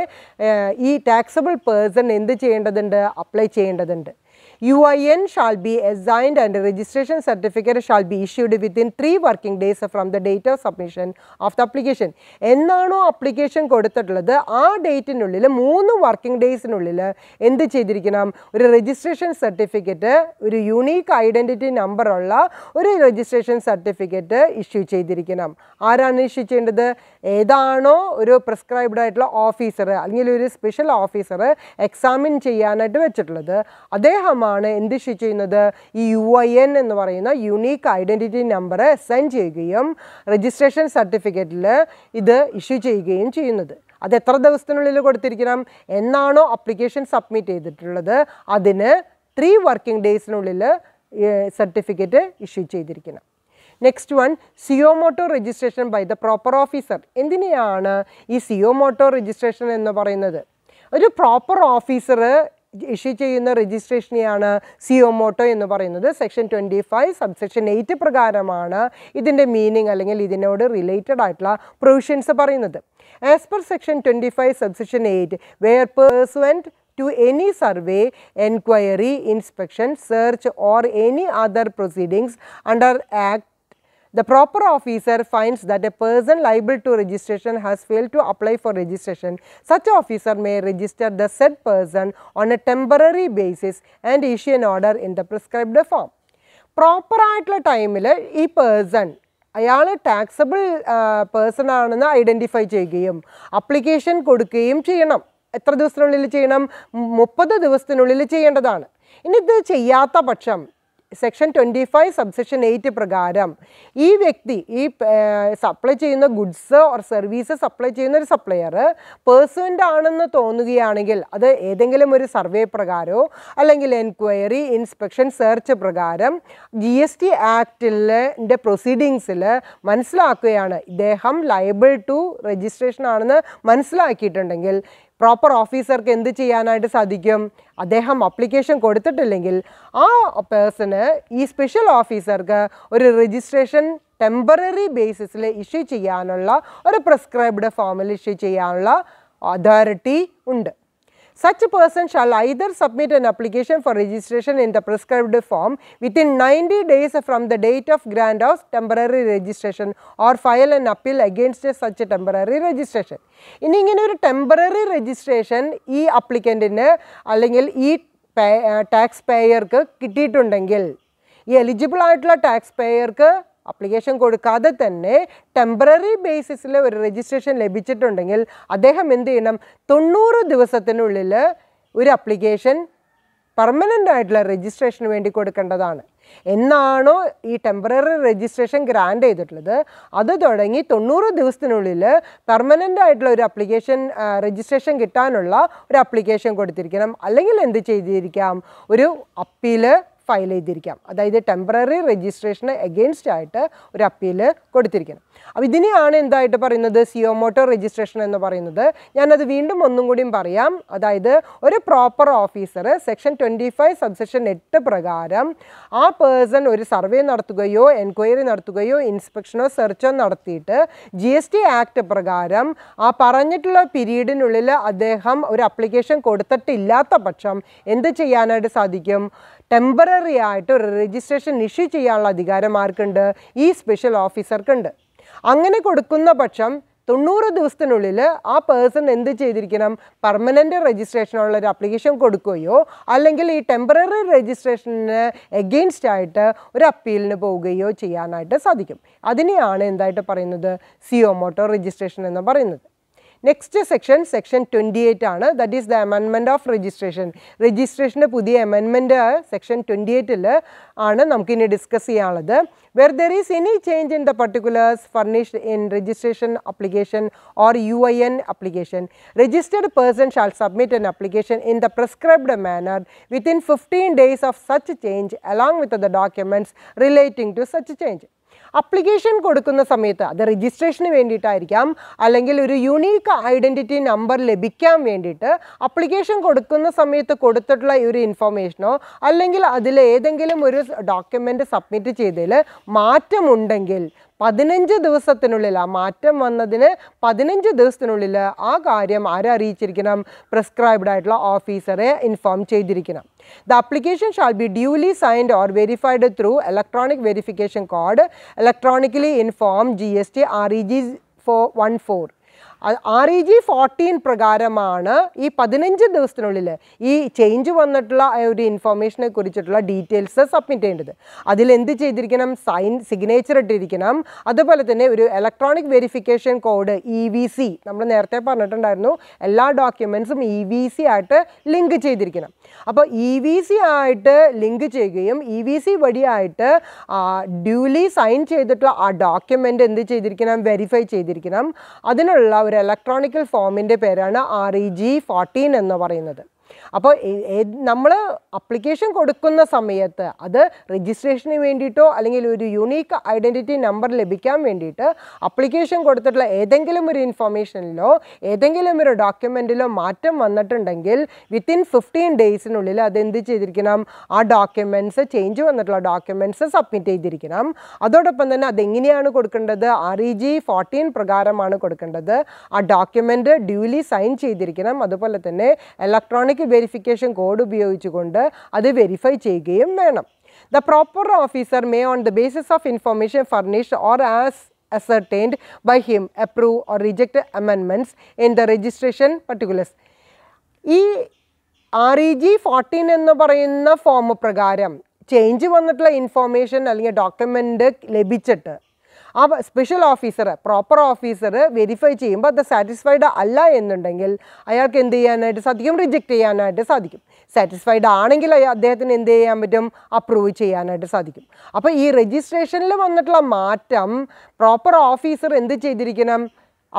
A: ഈ ടാക്സബിൾ പേഴ്സൺ എന്ത് ചെയ്യേണ്ടതുണ്ട് അപ്ലൈ ചെയ്യേണ്ടതുണ്ട് UIN shall be assigned and a registration certificate shall be issued within 3 working days from the date of submission of the application. എന്നാണോ application കൊടുത്തിട്ടുള്ളത് ആ ഡേറ്റിനുള്ളിൽ മൂന്ന് വർക്കിംഗ് ഡേയ്സിനുള്ളിൽ എന്ത് ചെയ്തിരിക്കണം ഒരു രജിസ്ട്രേഷൻ സർട്ടിഫിക്കറ്റ് ഒരു യുണീക്ക് ഐഡൻറ്റിറ്റി നമ്പറുള്ള ഒരു രജിസ്ട്രേഷൻ സർട്ടിഫിക്കറ്റ് ഇഷ്യൂ ചെയ്തിരിക്കണം ആരാണ് ഇഷ്യൂ ചെയ്യേണ്ടത് ഏതാണോ ഒരു പ്രിസ്ക്രൈബ്ഡ് ആയിട്ടുള്ള ഓഫീസർ അല്ലെങ്കിൽ ഒരു സ്പെഷ്യൽ ഓഫീസർ എക്സാമിൻ ചെയ്യാനായിട്ട് വെച്ചിട്ടുള്ളത് അദ്ദേഹമാണ് എന്ത് ചെയ്യുന്നത് ഈ യു ഐ എൻ എന്ന് പറയുന്ന യുണീക്ക് ഐഡൻറ്റിറ്റി നമ്പർ സെൻഡ് ചെയ്യുകയും രജിസ്ട്രേഷൻ സർട്ടിഫിക്കറ്റിൽ ഇത് ഇഷ്യൂ ചെയ്യുകയും ചെയ്യുന്നത് അത് എത്ര ദിവസത്തിനുള്ളിൽ കൊടുത്തിരിക്കണം എന്നാണോ അപ്ലിക്കേഷൻ സബ്മിറ്റ് ചെയ്തിട്ടുള്ളത് അതിന് ത്രീ വർക്കിംഗ് ഡേയ്സിനുള്ളിൽ സർട്ടിഫിക്കറ്റ് ഇഷ്യൂ ചെയ്തിരിക്കണം next one suo motu registration by the proper officer എന്തിനെയാണ് ഈ സിയോ മോട്ടോ രജിസ്ട്രേഷൻ എന്ന് പറയുന്നത് ഒരു പ്രോപ്പർ ഓഫീസർ ഇഷ്യൂ ചെയ്യുന്ന രജിസ്ട്രേഷനെയാണ് സിയോ മോട്ടോ എന്ന് പറയുന്നത് section twenty five subsection eight പ്രകാരമാണ് ഇതിൻ്റെ മീനിങ് അല്ലെങ്കിൽ ഇതിനോട് റിലേറ്റഡ് ആയിട്ടുള്ള പ്രൊവിഷൻസ് പറയുന്നത് as per section twenty five subsection eight where pursuant to any survey enquiry inspection search or any other proceedings under act The proper officer finds that a person liable to registration has failed to apply for registration. Such officer may register the said person on a temporary basis and issue an order in the prescribed form. Proper ആയിട്ടുള്ള ടൈമിൽ ഈ person അയാൾ taxable person ആണെന്ന് identify ചെയ്യുകയും application കൊടുക്കുകയും ചെയ്യണം എത്ര ദിവസത്തിനുള്ളിൽ ചെയ്യണം മുപ്പത് ദിവസത്തിനുള്ളിൽ ചെയ്യേണ്ടതാണ് ഇനി ഇത് ചെയ്യാത്ത പക്ഷം section twenty five subsection eight പ്രകാരം ഈ വ്യക്തി ഈ സപ്ലൈ ചെയ്യുന്ന ഗുഡ്സ് ഓർ സർവീസ് സപ്ലൈ ചെയ്യുന്ന ഒരു സപ്ലയർ പേഴ്സൻ്റ് ആണെന്ന് തോന്നുകയാണെങ്കിൽ അത് ഏതെങ്കിലും ഒരു സർവേ പ്രകാരമോ അല്ലെങ്കിൽ എൻക്വയറി ഇൻസ്പെക്ഷൻ സെർച്ച് പ്രകാരം ജി എസ് ടി ആക്ടിലെ പ്രൊസീഡിങ്സിൽ മനസ്സിലാക്കുകയാണ് ഇദ്ദേഹം ലയബിൾ ടു രജിസ്ട്രേഷൻ ആണെന്ന് മനസ്സിലാക്കിയിട്ടുണ്ടെങ്കിൽ പ്രോപ്പർ ഓഫീസർക്ക് എന്ത് ചെയ്യാനായിട്ട് സാധിക്കും അദ്ദേഹം അപ്ലിക്കേഷൻ കൊടുത്തിട്ടില്ലെങ്കിൽ ആ പേഴ്സണ് ഈ സ്പെഷ്യൽ ഓഫീസർക്ക് ഒരു രജിസ്ട്രേഷൻ ടെമ്പററി ബേസിസിൽ ഇഷ്യൂ ചെയ്യാനുള്ള ഒരു പ്രിസ്ക്രൈബ്ഡ് ഫോമിൽ ഇഷ്യൂ ചെയ്യാനുള്ള അതോറിറ്റി ഉണ്ട് Such a person shall either submit an application for registration in the prescribed form within 90 days from the date of grant of temporary registration or file an appeal against such a temporary registration. In ഇങ്ങനെ ഒരു temporary registration ഈ അപ്ലിക്കൻറ്റിന് അല്ലെങ്കിൽ ഈ tax പേയർക്ക് കിട്ടിയിട്ടുണ്ടെങ്കിൽ eligible taxpayer ആയിട്ടുള്ള application കൊടുക്കാതെ തന്നെ temporary ബേസിസിൽ ഒരു രജിസ്ട്രേഷൻ ലഭിച്ചിട്ടുണ്ടെങ്കിൽ അദ്ദേഹം എന്ത് ചെയ്യണം തൊണ്ണൂറ് ദിവസത്തിനുള്ളിൽ ഒരു അപ്ലിക്കേഷൻ പെർമനൻ്റ് ആയിട്ടുള്ള രജിസ്ട്രേഷന് വേണ്ടി കൊടുക്കേണ്ടതാണ് എന്നാണോ ഈ ടെമ്പററി രജിസ്ട്രേഷൻ ഗ്രാൻഡ് ചെയ്തിട്ടുള്ളത് അത് തുടങ്ങി തൊണ്ണൂറ് ദിവസത്തിനുള്ളിൽ പെർമനൻ്റ് ആയിട്ടുള്ള ഒരു അപ്ലിക്കേഷൻ രജിസ്ട്രേഷൻ കിട്ടാനുള്ള ഒരു അപ്ലിക്കേഷൻ കൊടുത്തിരിക്കണം അല്ലെങ്കിൽ എന്ത് ചെയ്തിരിക്കാം ഒരു അപ്പീല് ഫയൽ ചെയ്തിരിക്കാം അതായത് ടെമ്പററി രജിസ്ട്രേഷന് എഗെയിൻസ്റ്റ് ആയിട്ട് ഒരു അപ്പീൽ കൊടുത്തിരിക്കണം അപ്പോൾ ഇതിനെയാണ് എന്തായിട്ട് പറയുന്നത് സിയോ മോട്ടോർ രജിസ്ട്രേഷൻ എന്ന് പറയുന്നത് ഞാനത് വീണ്ടും ഒന്നും കൂടിയും പറയാം അതായത് ഒരു proper officer section twenty five subsection എട്ട് പ്രകാരം ആ പേഴ്സൺ ഒരു സർവേ നടത്തുകയോ എൻക്വയറി നടത്തുകയോ ഇൻസ്പെക്ഷനോ സെർച്ചോ നടത്തിയിട്ട് ജി എസ് ടി ആക്ട് പ്രകാരം ആ പറഞ്ഞിട്ടുള്ള പീരീഡിനുള്ളിൽ അദ്ദേഹം ഒരു അപ്ലിക്കേഷൻ കൊടുത്തിട്ടില്ലാത്ത പക്ഷം എന്ത് ചെയ്യാനായിട്ട് സാധിക്കും ടെമ്പററി ആയിട്ട് ഒരു രജിസ്ട്രേഷൻ ഇഷ്യൂ ചെയ്യാനുള്ള അധികാരം ആർക്കുണ്ട് ഈ സ്പെഷ്യൽ ഓഫീസർക്കുണ്ട് അങ്ങനെ കൊടുക്കുന്ന പക്ഷം തൊണ്ണൂറ് ദിവസത്തിനുള്ളിൽ ആ പേഴ്സൺ എന്ത് ചെയ്തിരിക്കണം പെർമനൻ്റ് രജിസ്ട്രേഷനുള്ള ഒരു അപ്ലിക്കേഷൻ കൊടുക്കുകയോ അല്ലെങ്കിൽ ഈ ടെമ്പററി രജിസ്ട്രേഷന് എഗെയിൻസ്റ്റ് ആയിട്ട് ഒരു അപ്പീലിന് പോവുകയോ ചെയ്യാനായിട്ട് സാധിക്കും അതിനെയാണ് എന്തായിട്ട് പറയുന്നത് സിയോ മോട്ടോ രജിസ്ട്രേഷൻ എന്ന് പറയുന്നത് Next section, section 28 Anna. that is the amendment of registration. Registration pudhi amendment uh, section 28 illa aana namkini discuss yaanadha. Where there is any change in the particulars furnished in registration application or UIN application, registered person shall submit an application in the prescribed manner within 15 days of such change along with the documents relating to such change. Application കൊടുക്കുന്ന സമയത്ത് അത് registration വേണ്ടിയിട്ടായിരിക്കാം അല്ലെങ്കിൽ ഒരു unique identity number ലഭിക്കാൻ വേണ്ടിയിട്ട് application കൊടുക്കുന്ന സമയത്ത് കൊടുത്തിട്ടുള്ള ഒരു ഇൻഫർമേഷനോ അല്ലെങ്കിൽ അതിൽ ഏതെങ്കിലും ഒരു ഡോക്യുമെൻ്റ് സബ്മിറ്റ് ചെയ്തതിൽ മാറ്റമുണ്ടെങ്കിൽ പതിനഞ്ച് ദിവസത്തിനുള്ളിൽ ആ മാറ്റം വന്നതിന് പതിനഞ്ച് ദിവസത്തിനുള്ളിൽ ആ കാര്യം ആരെ അറിയിച്ചിരിക്കണം പ്രിസ്ക്രൈബ്ഡ് ആയിട്ടുള്ള ഓഫീസറെ ഇൻഫോം ചെയ്തിരിക്കണം the application shall be duly signed or verified through electronic verification code electronically inform G S T R E G four one four R E G fourteen പ്രകാരമാണ് ഈ പതിനഞ്ച് ദിവസത്തിനുള്ളിൽ ഈ ചേഞ്ച് വന്നിട്ടുള്ള ഒരു ഇൻഫർമേഷനെ കുറിച്ചിട്ടുള്ള ഡീറ്റെയിൽസ് സബ്മിറ്റ് ചെയ്യേണ്ടത് അതിൽ എന്ത് ചെയ്തിരിക്കണം സൈൻ സിഗ്നേച്ചർ ഇട്ടിരിക്കണം അതുപോലെ തന്നെ ഒരു electronic verification code E V C നമ്മൾ നേരത്തെ പറഞ്ഞിട്ടുണ്ടായിരുന്നു എല്ലാ ഡോക്യുമെൻസും ഇ വി സി ആയിട്ട് ലിങ്ക് ചെയ്തിരിക്കണം അപ്പോൾ ഇ വി സി ആയിട്ട് ലിങ്ക് ചെയ്യുകയും ഇ വി സി വഴിയായിട്ട് ഡ്യൂലി സൈൻ ചെയ്തിട്ടുള്ള ആ ഡോക്യുമെൻ്റ് എന്ത് ചെയ്തിരിക്കണം വെരിഫൈ ചെയ്തിരിക്കണം അതിനുള്ള ഒരു ഇലക്ട്രോണിക്കൽ ഫോമിൻ്റെ പേരാണ് ആർ ഇ ജി ഫോർട്ടീൻ എന്ന് പറയുന്നത് അപ്പോൾ നമ്മൾ അപ്ലിക്കേഷൻ കൊടുക്കുന്ന സമയത്ത് അത് രജിസ്ട്രേഷന് വേണ്ടിയിട്ടോ അല്ലെങ്കിൽ ഒരു യുണീക്ക് ഐഡൻറ്റിറ്റി നമ്പർ ലഭിക്കാൻ വേണ്ടിയിട്ട് അപ്ലിക്കേഷൻ കൊടുത്തിട്ടുള്ള ഏതെങ്കിലും ഒരു ഇൻഫർമേഷനിലോ ഏതെങ്കിലും ഒരു ഡോക്യുമെൻറ്റിലോ മാറ്റം വന്നിട്ടുണ്ടെങ്കിൽ വിത്തിൻ ഫിഫ്റ്റീൻ ഡേയ്സിനുള്ളിൽ അത് എന്ത് ചെയ്തിരിക്കണം ആ ഡോക്യുമെൻറ്റ്സ് ചേഞ്ച് വന്നിട്ടുള്ള ഡോക്യുമെൻറ്റ്സ് സബ്മിറ്റ് ചെയ്തിരിക്കണം അതോടൊപ്പം തന്നെ അതെങ്ങനെയാണ് കൊടുക്കേണ്ടത് ആർ ഇ ജി ഫോർട്ടീൻ പ്രകാരമാണ് കൊടുക്കേണ്ടത് ആ ഡോക്യുമെൻറ്റ് ഡ്യൂലി സൈൻ ചെയ്തിരിക്കണം അതുപോലെ തന്നെ ഇലക്ട്രോണിക് വെരിഫിക്കേഷൻ കോഡ് ഉപയോഗിച്ചുകൊണ്ട് അത് വെരിഫൈ ചെയ്യുകയും വേണം the proper officer may on the basis of information furnished or as ascertained by him approve or reject amendments in the registration particulars ഈ ആർ ഇ ജി ഫോർട്ടീൻ എന്ന് പറയുന്ന form പ്രകാരം change വന്നിട്ടുള്ള information അല്ലെങ്കിൽ document ലഭിച്ചിട്ട് ആ special officer proper officer verify ചെയ്യുമ്പോൾ അത് സാറ്റിസ്ഫൈഡ് അല്ല എന്നുണ്ടെങ്കിൽ അയാൾക്ക് എന്ത് ചെയ്യാനായിട്ട് സാധിക്കും റിജക്റ്റ് ചെയ്യാനായിട്ട് സാധിക്കും സാറ്റിസ്ഫൈഡ് ആണെങ്കിൽ അദ്ദേഹത്തിന് എന്ത് ചെയ്യാൻ പറ്റും അപ്രൂവ് ചെയ്യാനായിട്ട് സാധിക്കും അപ്പോൾ ഈ രജിസ്ട്രേഷനിൽ വന്നിട്ടുള്ള മാറ്റം പ്രോപ്പർ ഓഫീസർ എന്ത് ചെയ്തിരിക്കണം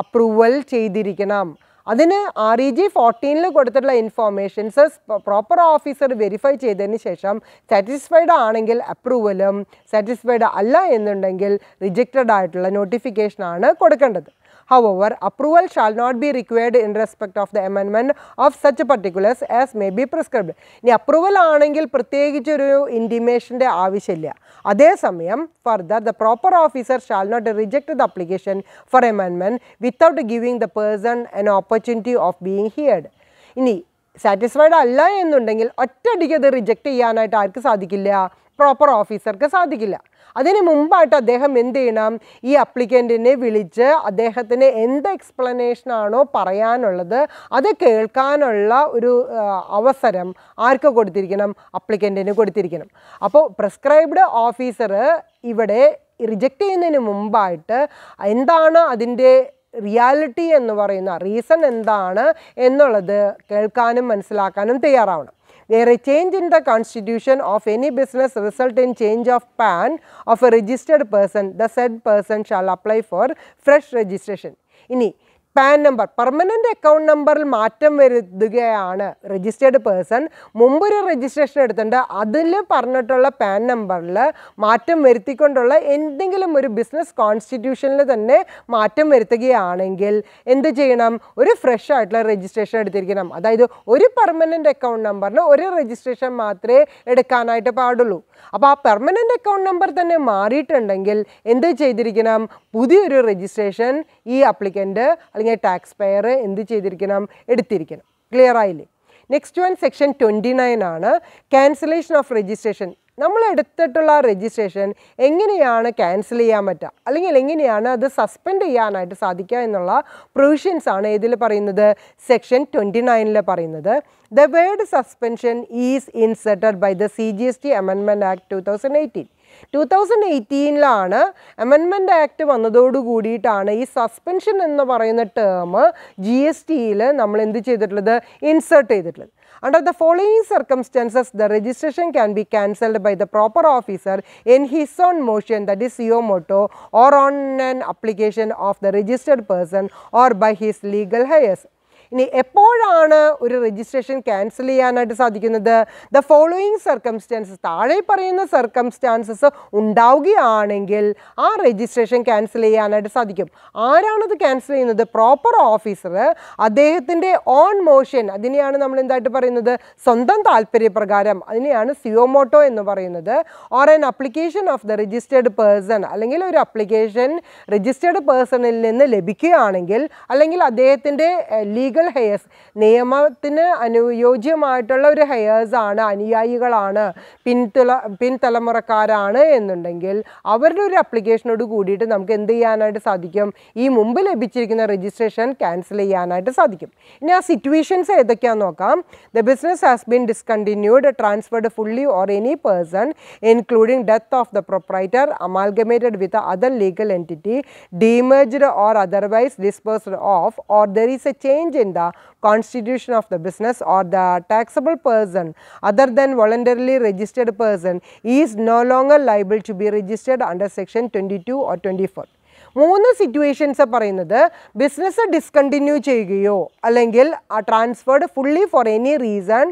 A: അപ്രൂവൽ ചെയ്തിരിക്കണം അതിന് ആർ ഇ ജി ഫോർട്ടീനിൽ കൊടുത്തിട്ടുള്ള ഇൻഫോർമേഷൻസ് പ്രോപ്പർ ഓഫീസർ വെരിഫൈ ചെയ്തതിന് ശേഷം സാറ്റിസ്ഫൈഡ് ആണെങ്കിൽ അപ്രൂവലും സാറ്റിസ്ഫൈഡ് അല്ല എന്നുണ്ടെങ്കിൽ റിജക്റ്റഡ് ആയിട്ടുള്ള നോട്ടിഫിക്കേഷനാണ് കൊടുക്കേണ്ടത് However, approval shall not be required in respect of the amendment of such particulars as may be prescribed. ഇനി അപ്രൂവൽ ആണെങ്കിൽ പ്രത്യേകിച്ചൊരു ഇൻറ്റിമേഷൻ്റെ ആവശ്യമില്ല അതേസമയം further the proper officer shall not reject the application for amendment without giving the person an opportunity of being heard ഇനി satisfied അല്ല എന്നുണ്ടെങ്കിൽ ഒറ്റയടിക്ക് അത് റിജക്റ്റ് ചെയ്യാനായിട്ട് ആർക്ക് സാധിക്കില്ല പ്രോപ്പർ ഓഫീസർക്ക് സാധിക്കില്ല അതിന് മുമ്പായിട്ട് അദ്ദേഹം എന്ത് ചെയ്യണം ഈ അപ്ലിക്കൻറ്റിനെ വിളിച്ച് അദ്ദേഹത്തിന് എന്ത് എക്സ്പ്ലനേഷനാണോ പറയാനുള്ളത് അത് കേൾക്കാനുള്ള ഒരു അവസരം ആർക്ക് കൊടുത്തിരിക്കണം അപ്ലിക്കൻറ്റിന് കൊടുത്തിരിക്കണം അപ്പോൾ പ്രിസ്ക്രൈബ്ഡ് ഓഫീസർ ഇവിടെ റിജക്റ്റ് ചെയ്യുന്നതിന് മുമ്പായിട്ട് എന്താണ് അതിൻ്റെ റിയാലിറ്റി എന്ന് പറയുന്ന റീസൺ എന്താണ് എന്നുള്ളത് കേൾക്കാനും മനസ്സിലാക്കാനും തയ്യാറാവണം where a change in the constitution of any business result in change of PAN of a registered person the said person shall apply for fresh registration ഇനി പാൻ നമ്പർ പെർമനൻ്റ് അക്കൗണ്ട് നമ്പറിൽ മാറ്റം വരുത്തുകയാണ് registered person മുമ്പൊരു registration എടുത്തിട്ടുണ്ട് അതിൽ പറഞ്ഞിട്ടുള്ള pan നമ്പറിൽ മാറ്റം വരുത്തിക്കൊണ്ടുള്ള എന്തെങ്കിലും ഒരു ബിസിനസ് കോൺസ്റ്റിറ്റ്യൂഷനിൽ തന്നെ മാറ്റം വരുത്തുകയാണെങ്കിൽ എന്ത് ചെയ്യണം ഒരു ഫ്രഷ് ആയിട്ടുള്ള രജിസ്ട്രേഷൻ എടുത്തിരിക്കണം അതായത് ഒരു പെർമനൻ്റ് അക്കൗണ്ട് നമ്പറിന് ഒരു രജിസ്ട്രേഷൻ മാത്രമേ എടുക്കാനായിട്ട് പാടുള്ളൂ അപ്പോൾ ആ പെർമനൻ്റ് അക്കൗണ്ട് നമ്പർ തന്നെ മാറിയിട്ടുണ്ടെങ്കിൽ എന്ത് ചെയ്തിരിക്കണം പുതിയൊരു രജിസ്ട്രേഷൻ ഈ അപ്ലിക്കൻ്റ് അല്ലെങ്കിൽ ടാക്സ് പെയർ എന്ത് ചെയ്തിരിക്കണം എടുത്തിരിക്കണം ക്ലിയർ ആയില്ലേ next one section twenty nine ആണ് ക്യാൻസലേഷൻ ഓഫ് രജിസ്ട്രേഷൻ നമ്മൾ എടുത്തിട്ടുള്ള രജിസ്ട്രേഷൻ എങ്ങനെയാണ് ക്യാൻസൽ ചെയ്യാൻ പറ്റുക അല്ലെങ്കിൽ എങ്ങനെയാണ് അത് സസ്പെൻഡ് ചെയ്യാനായിട്ട് സാധിക്കുക എന്നുള്ള പ്രൊവിഷൻസ് ആണ് ഇതിൽ പറയുന്നത് സെക്ഷൻ ട്വൻറ്റി നയനിൽ പറയുന്നത് the word suspension is inserted by the C G S T amendment act two thousand eighteen two thousand എയ്റ്റീനിലാണ് അമെൻമെൻ്റ് ആക്ട് വന്നതോട് കൂടിയിട്ടാണ് ഈ സസ്പെൻഷൻ എന്ന് പറയുന്ന ടേം ജി എസ് ടിയിൽ നമ്മൾ എന്ത് ചെയ്തിട്ടുള്ളത് ഇൻസേർട്ട് ചെയ്തിട്ടുള്ളത് under the following circumstances the registration can be cancelled by the proper officer in his own motion that is suo motu or on an application of the registered person or by his legal heirs ഇനി എപ്പോഴാണ് ഒരു registration cancel ചെയ്യാനായിട്ട് സാധിക്കുന്നത് the following circumstances താഴെ പറയുന്ന circumstances ഉണ്ടാവുകയാണെങ്കിൽ ആ registration cancel ചെയ്യാനായിട്ട് സാധിക്കും ആരാണത് ക്യാൻസൽ ചെയ്യുന്നത് പ്രോപ്പർ ഓഫീസർ അദ്ദേഹത്തിൻ്റെ ഓൺ മോഷൻ അതിനെയാണ് നമ്മൾ എന്തായിട്ട് പറയുന്നത് സ്വന്തം താല്പര്യപ്രകാരം അതിനെയാണ് സിയോമോട്ടോ എന്ന് പറയുന്നത് or an application of the registered person അല്ലെങ്കിൽ ഒരു അപ്ലിക്കേഷൻ രജിസ്റ്റേർഡ് പേഴ്സണിൽ നിന്ന് ലഭിക്കുകയാണെങ്കിൽ അല്ലെങ്കിൽ അദ്ദേഹത്തിൻ്റെ ലീഗൽ ലീഗൽ ഹെയേഴ്സ് നിയമത്തിന് അനുയോജ്യമായിട്ടുള്ള ഒരു ഹെയേഴ്സാണ് അനുയായികളാണ് പിൻതുല പിൻതലമുറക്കാരാണ് എന്നുണ്ടെങ്കിൽ അവരുടെ ഒരു അപ്ലിക്കേഷനോട് കൂടിയിട്ട് നമുക്ക് എന്ത് ചെയ്യാനായിട്ട് സാധിക്കും ഈ മുമ്പ് ലഭിച്ചിരിക്കുന്ന രജിസ്ട്രേഷൻ ക്യാൻസൽ ചെയ്യാനായിട്ട് സാധിക്കും ഇനി ആ സിറ്റുവേഷൻസ് ഏതൊക്കെയാന്ന് നോക്കാം the business has been discontinued transferred fully or any person including death of the proprietor amalgamated with other legal entity demerged or otherwise dispersed of or there is a change in the constitution of the business or the taxable person other than voluntarily registered person is no longer liable to be registered under section 22 or 24. മൂന്ന് situations പറയുന്നത് business discontinue ചെയ്യുകയോ അല്ലെങ്കിൽ ആ transferred fully for any reason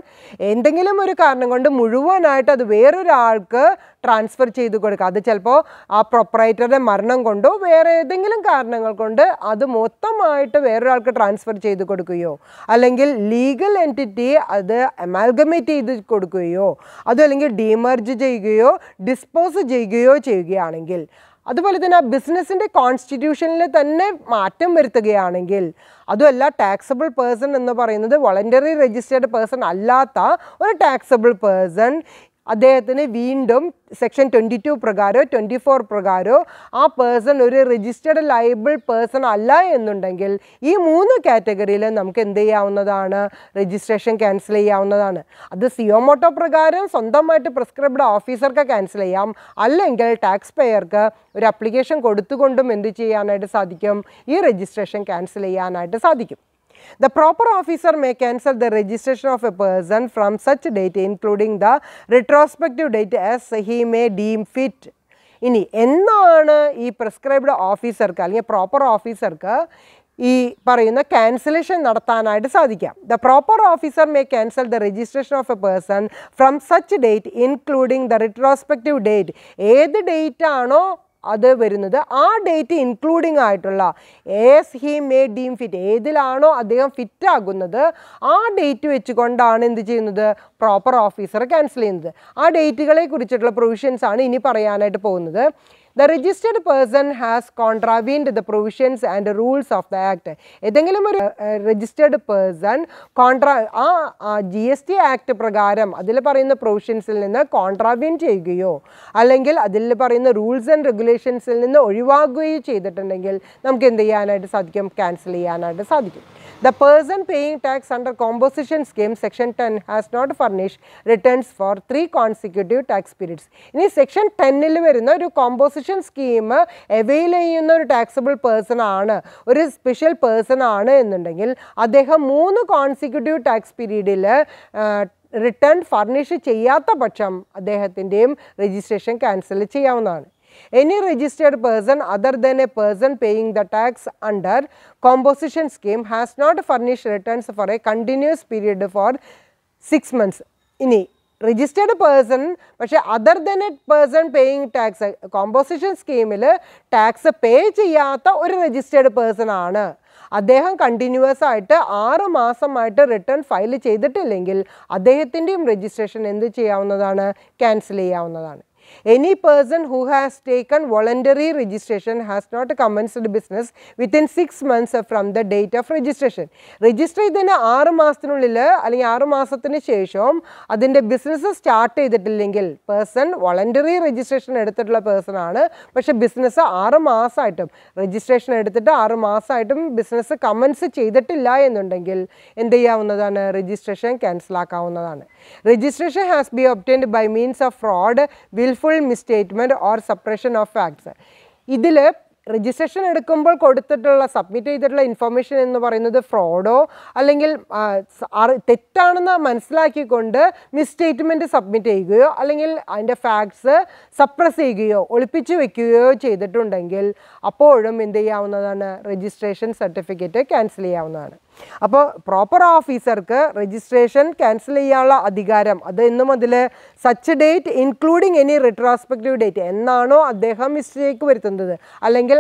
A: എന്തെങ്കിലും ഒരു കാരണം കൊണ്ട് മുഴുവനായിട്ട് അത് വേറൊരാൾക്ക് ട്രാൻസ്ഫർ ചെയ്ത് കൊടുക്കുക അത് ചിലപ്പോൾ ആ പ്രൊപ്പറേറ്ററുടെ മരണം കൊണ്ടോ വേറെ ഏതെങ്കിലും കാരണങ്ങൾ കൊണ്ട് അത് മൊത്തമായിട്ട് വേറൊരാൾക്ക് ട്രാൻസ്ഫർ ചെയ്ത് കൊടുക്കുകയോ അല്ലെങ്കിൽ ലീഗൽ എൻറ്റിറ്റി അത് അമാൽഗമേറ്റ് ചെയ്ത് കൊടുക്കുകയോ അല്ലെങ്കിൽ ഡീമർജ് ചെയ്യുകയോ ഡിസ്പോസ് ചെയ്യുകയോ ചെയ്യുകയാണെങ്കിൽ അതുപോലെ തന്നെ ആ ബിസിനസ്സിൻ്റെ കോൺസ്റ്റിറ്റ്യൂഷനിൽ തന്നെ മാറ്റം വരുത്തുകയാണെങ്കിൽ അതുമല്ല ടാക്സബിൾ പേഴ്സൺ എന്ന് പറയുന്നത് വളണ്ടറി രജിസ്റ്റേർഡ് പേഴ്സൺ അല്ലാത്ത ഒരു ടാക്സബിൾ പേഴ്സൺ അദ്ദേഹത്തിന് വീണ്ടും സെക്ഷൻ ട്വൻറ്റി ടു പ്രകാരമോ ട്വൻറ്റി ഫോർ പ്രകാരമോ ആ പേഴ്സൺ ഒരു രജിസ്റ്റേർഡ് ലയബിൾ പേഴ്സൺ അല്ല എന്നുണ്ടെങ്കിൽ ഈ മൂന്ന് കാറ്റഗറിയിൽ നമുക്ക് എന്ത് ചെയ്യാവുന്നതാണ് രജിസ്ട്രേഷൻ ക്യാൻസൽ ചെയ്യാവുന്നതാണ് അത് സിയോമോട്ടോ പ്രകാരം സ്വന്തമായിട്ട് പ്രിസ്ക്രൈബ്ഡ് ഓഫീസർക്ക് ക്യാൻസൽ ചെയ്യാം അല്ലെങ്കിൽ ടാക്സ് പെയർക്ക് ഒരു അപ്ലിക്കേഷൻ കൊടുത്തുകൊണ്ടും എന്ത് ചെയ്യാനായിട്ട് സാധിക്കും ഈ രജിസ്ട്രേഷൻ ക്യാൻസൽ ചെയ്യാനായിട്ട് സാധിക്കും The proper officer may cancel the registration of a person from such date including the retrospective date as he may deem fit. ഇനി എന്നാണ് ഈ പ്രിസ്ക്രൈബ്ഡ് ഓഫീസർക്ക് അല്ലെങ്കിൽ പ്രോപ്പർ ഓഫീസർക്ക് ഈ പറയുന്ന ക്യാൻസലേഷൻ നടത്താനായിട്ട് സാധിക്കാം the proper officer may cancel the registration of a person from such date including the retrospective date ഏത് ഡേറ്റ് ആണോ അത് വരുന്നത് ആ ഡേറ്റ് ഇൻക്ലൂഡിംഗ് ആയിട്ടുള്ള as he may deem fit ഏതിലാണോ അദ്ദേഹം ഫിറ്റ് ആകുന്നത് ആ ഡേറ്റ് വെച്ചുകൊണ്ടാണ് എന്ത് ചെയ്യുന്നത് പ്രോപ്പർ ഓഫീസർ ക്യാൻസൽ ചെയ്യുന്നത് ആ ഡേറ്റുകളെ കുറിച്ചിട്ടുള്ള പ്രൊവിഷൻസ് ആണ് ഇനി പറയാനായിട്ട് പോകുന്നത് the registered person has contravened the provisions and rules of the act ഏതെങ്കിലും ഒരു രജിസ്റ്റേഡ് പേഴ്സൺ കോൺട്രാ ആ ജി എസ് ടി ആക്ട് പ്രകാരം അതിൽ പറയുന്ന പ്രൊവിഷൻസിൽ നിന്ന് കോൺട്രാവീൻ ചെയ്യുകയോ അല്ലെങ്കിൽ അതിൽ പറയുന്ന റൂൾസ് ആൻഡ് റെഗുലേഷൻസിൽ നിന്ന് ഒഴിവാക്കുകയോ ചെയ്തിട്ടുണ്ടെങ്കിൽ നമുക്ക് എന്ത് ചെയ്യാനായിട്ട് സാധിക്കും ക്യാൻസൽ ചെയ്യാനായിട്ട് സാധിക്കും The person paying tax under composition scheme section 10 has not furnished returns for three consecutive tax periods. ഇനി സെക്ഷൻ ടെന്നിൽ വരുന്ന ഒരു കോമ്പോസിഷൻ സ്കീം അവെയിൽ ചെയ്യുന്ന ഒരു ടാക്സബിൾ പേഴ്സൺ ആണ് ഒരു സ്പെഷ്യൽ പേഴ്സൺ ആണ് എന്നുണ്ടെങ്കിൽ അദ്ദേഹം മൂന്ന് കോൺസിക്യൂട്ടീവ് ടാക്സ് പീരീഡിൽ റിട്ടേൺ ഫർണിഷ് ചെയ്യാത്ത പക്ഷം അദ്ദേഹത്തിൻ്റെയും രജിസ്ട്രേഷൻ ക്യാൻസൽ ചെയ്യാവുന്നതാണ് Any registered person other than a person paying the tax under composition scheme has not furnished returns for a continuous period for 6 months. ഇനി രജിസ്റ്റേഡ് പേഴ്സൺ പക്ഷെ other than a person paying tax composition സ്കീമിൽ tax pay ചെയ്യാത്ത ഒരു registered person ആണ് അദ്ദേഹം continuous ആയിട്ട് ആറ് മാസമായിട്ട് റിട്ടേൺ ഫയൽ ചെയ്തിട്ടില്ലെങ്കിൽ അദ്ദേഹത്തിൻ്റെയും രജിസ്ട്രേഷൻ എന്ത് ചെയ്യാവുന്നതാണ് ക്യാൻസൽ ചെയ്യാവുന്നതാണ് Any person who has taken voluntary registration has not commenced business within 6 months from the date of registration. Register ചെയ്തതിന് ആറ് മാസത്തിനുള്ളിൽ അല്ലെങ്കിൽ ആറ് മാസത്തിന് ശേഷവും അതിൻ്റെ ബിസിനസ് സ്റ്റാർട്ട് ചെയ്തിട്ടില്ലെങ്കിൽ പേഴ്സൺ വോളണ്ടറി രജിസ്ട്രേഷൻ എടുത്തിട്ടുള്ള പേഴ്സൺ ആണ് പക്ഷേ ബിസിനസ് ആറ് മാസമായിട്ടും രജിസ്ട്രേഷൻ എടുത്തിട്ട് ആറ് മാസമായിട്ടും ബിസിനസ് കമ്മൻസ് ചെയ്തിട്ടില്ല എന്നുണ്ടെങ്കിൽ എന്ത് ചെയ്യാവുന്നതാണ് രജിസ്ട്രേഷൻ ക്യാൻസൽ ആക്കാവുന്നതാണ് registration has be obtained by means of fraud will wilful misstatement or suppression of facts ഇതിൽ രജിസ്ട്രേഷൻ എടുക്കുമ്പോൾ കൊടുത്തിട്ടുള്ള സബ്മിറ്റ് ചെയ്തിട്ടുള്ള ഇൻഫർമേഷൻ എന്ന് പറയുന്നത് ഫ്രോഡോ അല്ലെങ്കിൽ തെറ്റാണെന്ന് മനസ്സിലാക്കിക്കൊണ്ട് മിസ്റ്റേറ്റ്മെൻറ്റ് സബ്മിറ്റ് ചെയ്യുകയോ അല്ലെങ്കിൽ അതിൻ്റെ ഫാക്ട്സ് സപ്രസ് ചെയ്യുകയോ ഒളിപ്പിച്ചു വെക്കുകയോ ചെയ്തിട്ടുണ്ടെങ്കിൽ അപ്പോഴും എന്ത് ചെയ്യാവുന്നതാണ് രജിസ്ട്രേഷൻ സർട്ടിഫിക്കറ്റ് ക്യാൻസൽ ചെയ്യാവുന്നതാണ് അപ്പോൾ പ്രോപ്പർ ഓഫീസർക്ക് രജിസ്ട്രേഷൻ ക്യാൻസൽ ചെയ്യാനുള്ള അധികാരം അത് എന്നും അതിൽ such date including any retrospective date എന്നാണോ അദ്ദേഹം മിസ്റ്റേക്ക് വരുത്തുന്നത് അല്ലെങ്കിൽ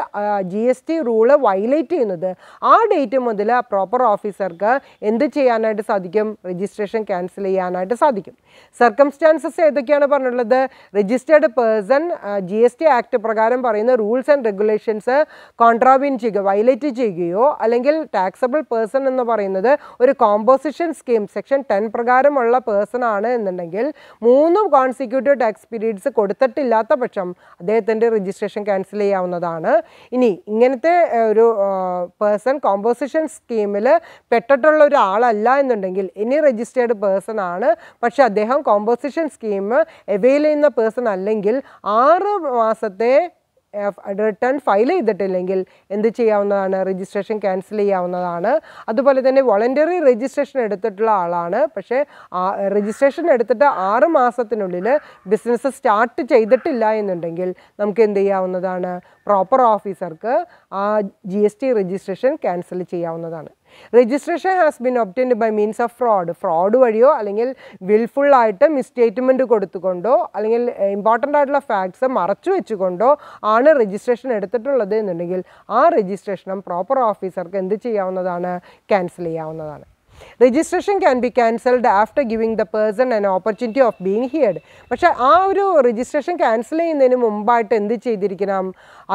A: G S T rule violate ചെയ്യുന്നത് ആ ഡേറ്റ് മുതൽ പ്രോപ്പർ ഓഫീസർക്ക് എന്ത് ചെയ്യാനായിട്ട് സാധിക്കും രജിസ്ട്രേഷൻ ക്യാൻസൽ ചെയ്യാനായിട്ട് സാധിക്കും സർക്കംസ്റ്റാൻസസ് ഏതൊക്കെയാണ് പറഞ്ഞുള്ളത് registered person G S T act പ്രകാരം പറയുന്ന റൂൾസ് ആൻഡ് റെഗുലേഷൻസ് കോൺട്രാബിൻ ചെയ്യുക വയലേറ്റ് ചെയ്യുകയോ അല്ലെങ്കിൽ ടാക്സബിൾ പേഴ്സൺ എന്ന് പറയുന്നത് ഒരു കോമ്പോസിഷൻ സ്കീം സെക്ഷൻ ടെൻ പ്രകാരമുള്ള പേഴ്സൺ ആണ് എന്നുണ്ടെങ്കിൽ മൂന്ന് കോൺസിക്യൂട്ടീവ് ടാക്സ് പീരീഡ്സ് കൊടുത്തിട്ടില്ലാത്ത പക്ഷം അദ്ദേഹത്തിൻ്റെ രജിസ്ട്രേഷൻ ക്യാൻസൽ ചെയ്യാവുന്നതാണ് ഇനി ഇങ്ങനത്തെ ഒരു പേഴ്സൺ കോമ്പോസിഷൻ സ്കീമിൽ പെട്ടിട്ടുള്ള ഒരാളല്ല എന്നുണ്ടെങ്കിൽ ഇനി രജിസ്റ്റേർഡ് പേഴ്സൺ ആണ് പക്ഷേ അദ്ദേഹം കോമ്പോസിഷൻ സ്കീം അവൈൽ ചെയ്യുന്ന പേഴ്സൺ അല്ലെങ്കിൽ ആറ് മാസത്തെ റിട്ടേൺ ഫയൽ ചെയ്തിട്ടില്ലെങ്കിൽ എന്ത് ചെയ്യാവുന്നതാണ് രജിസ്ട്രേഷൻ ക്യാൻസൽ ചെയ്യാവുന്നതാണ് അതുപോലെ തന്നെ വോളണ്ടറി രജിസ്ട്രേഷൻ എടുത്തിട്ടുള്ള ആളാണ് പക്ഷേ രജിസ്ട്രേഷൻ എടുത്തിട്ട് ആറ് മാസത്തിനുള്ളിൽ ബിസിനസ് സ്റ്റാർട്ട് ചെയ്തിട്ടില്ല എന്നുണ്ടെങ്കിൽ നമുക്ക് എന്ത് ചെയ്യാവുന്നതാണ് പ്രോപ്പർ ഓഫീസർക്ക് ആ ജി രജിസ്ട്രേഷൻ ക്യാൻസൽ ചെയ്യാവുന്നതാണ് registration has been obtained by means of fraud fraud വഴിയോ അല്ലെങ്കിൽ വിൽഫുള്ളായിട്ട് മിസ്റ്റേറ്റ്മെൻറ്റ് കൊടുത്തുകൊണ്ടോ അല്ലെങ്കിൽ ഇമ്പോർട്ടൻ്റ് ആയിട്ടുള്ള ഫാക്ട്സ് മറച്ചു വെച്ചുകൊണ്ടോ ആണ് രജിസ്ട്രേഷൻ എടുത്തിട്ടുള്ളത് എന്നുണ്ടെങ്കിൽ ആ രജിസ്ട്രേഷനും പ്രോപ്പർ ഓഫീസർക്ക് എന്ത് ചെയ്യാവുന്നതാണ് ക്യാൻസൽ ചെയ്യാവുന്നതാണ് registration can be cancelled after giving the person an opportunity of being heard പക്ഷേ ആ ഒരു രജിസ്ട്രേഷൻ ക്യാൻസൽ ചെയ്യുന്നതിന് മുമ്പായിട്ട് എന്ത് ചെയ്തിരിക്കണം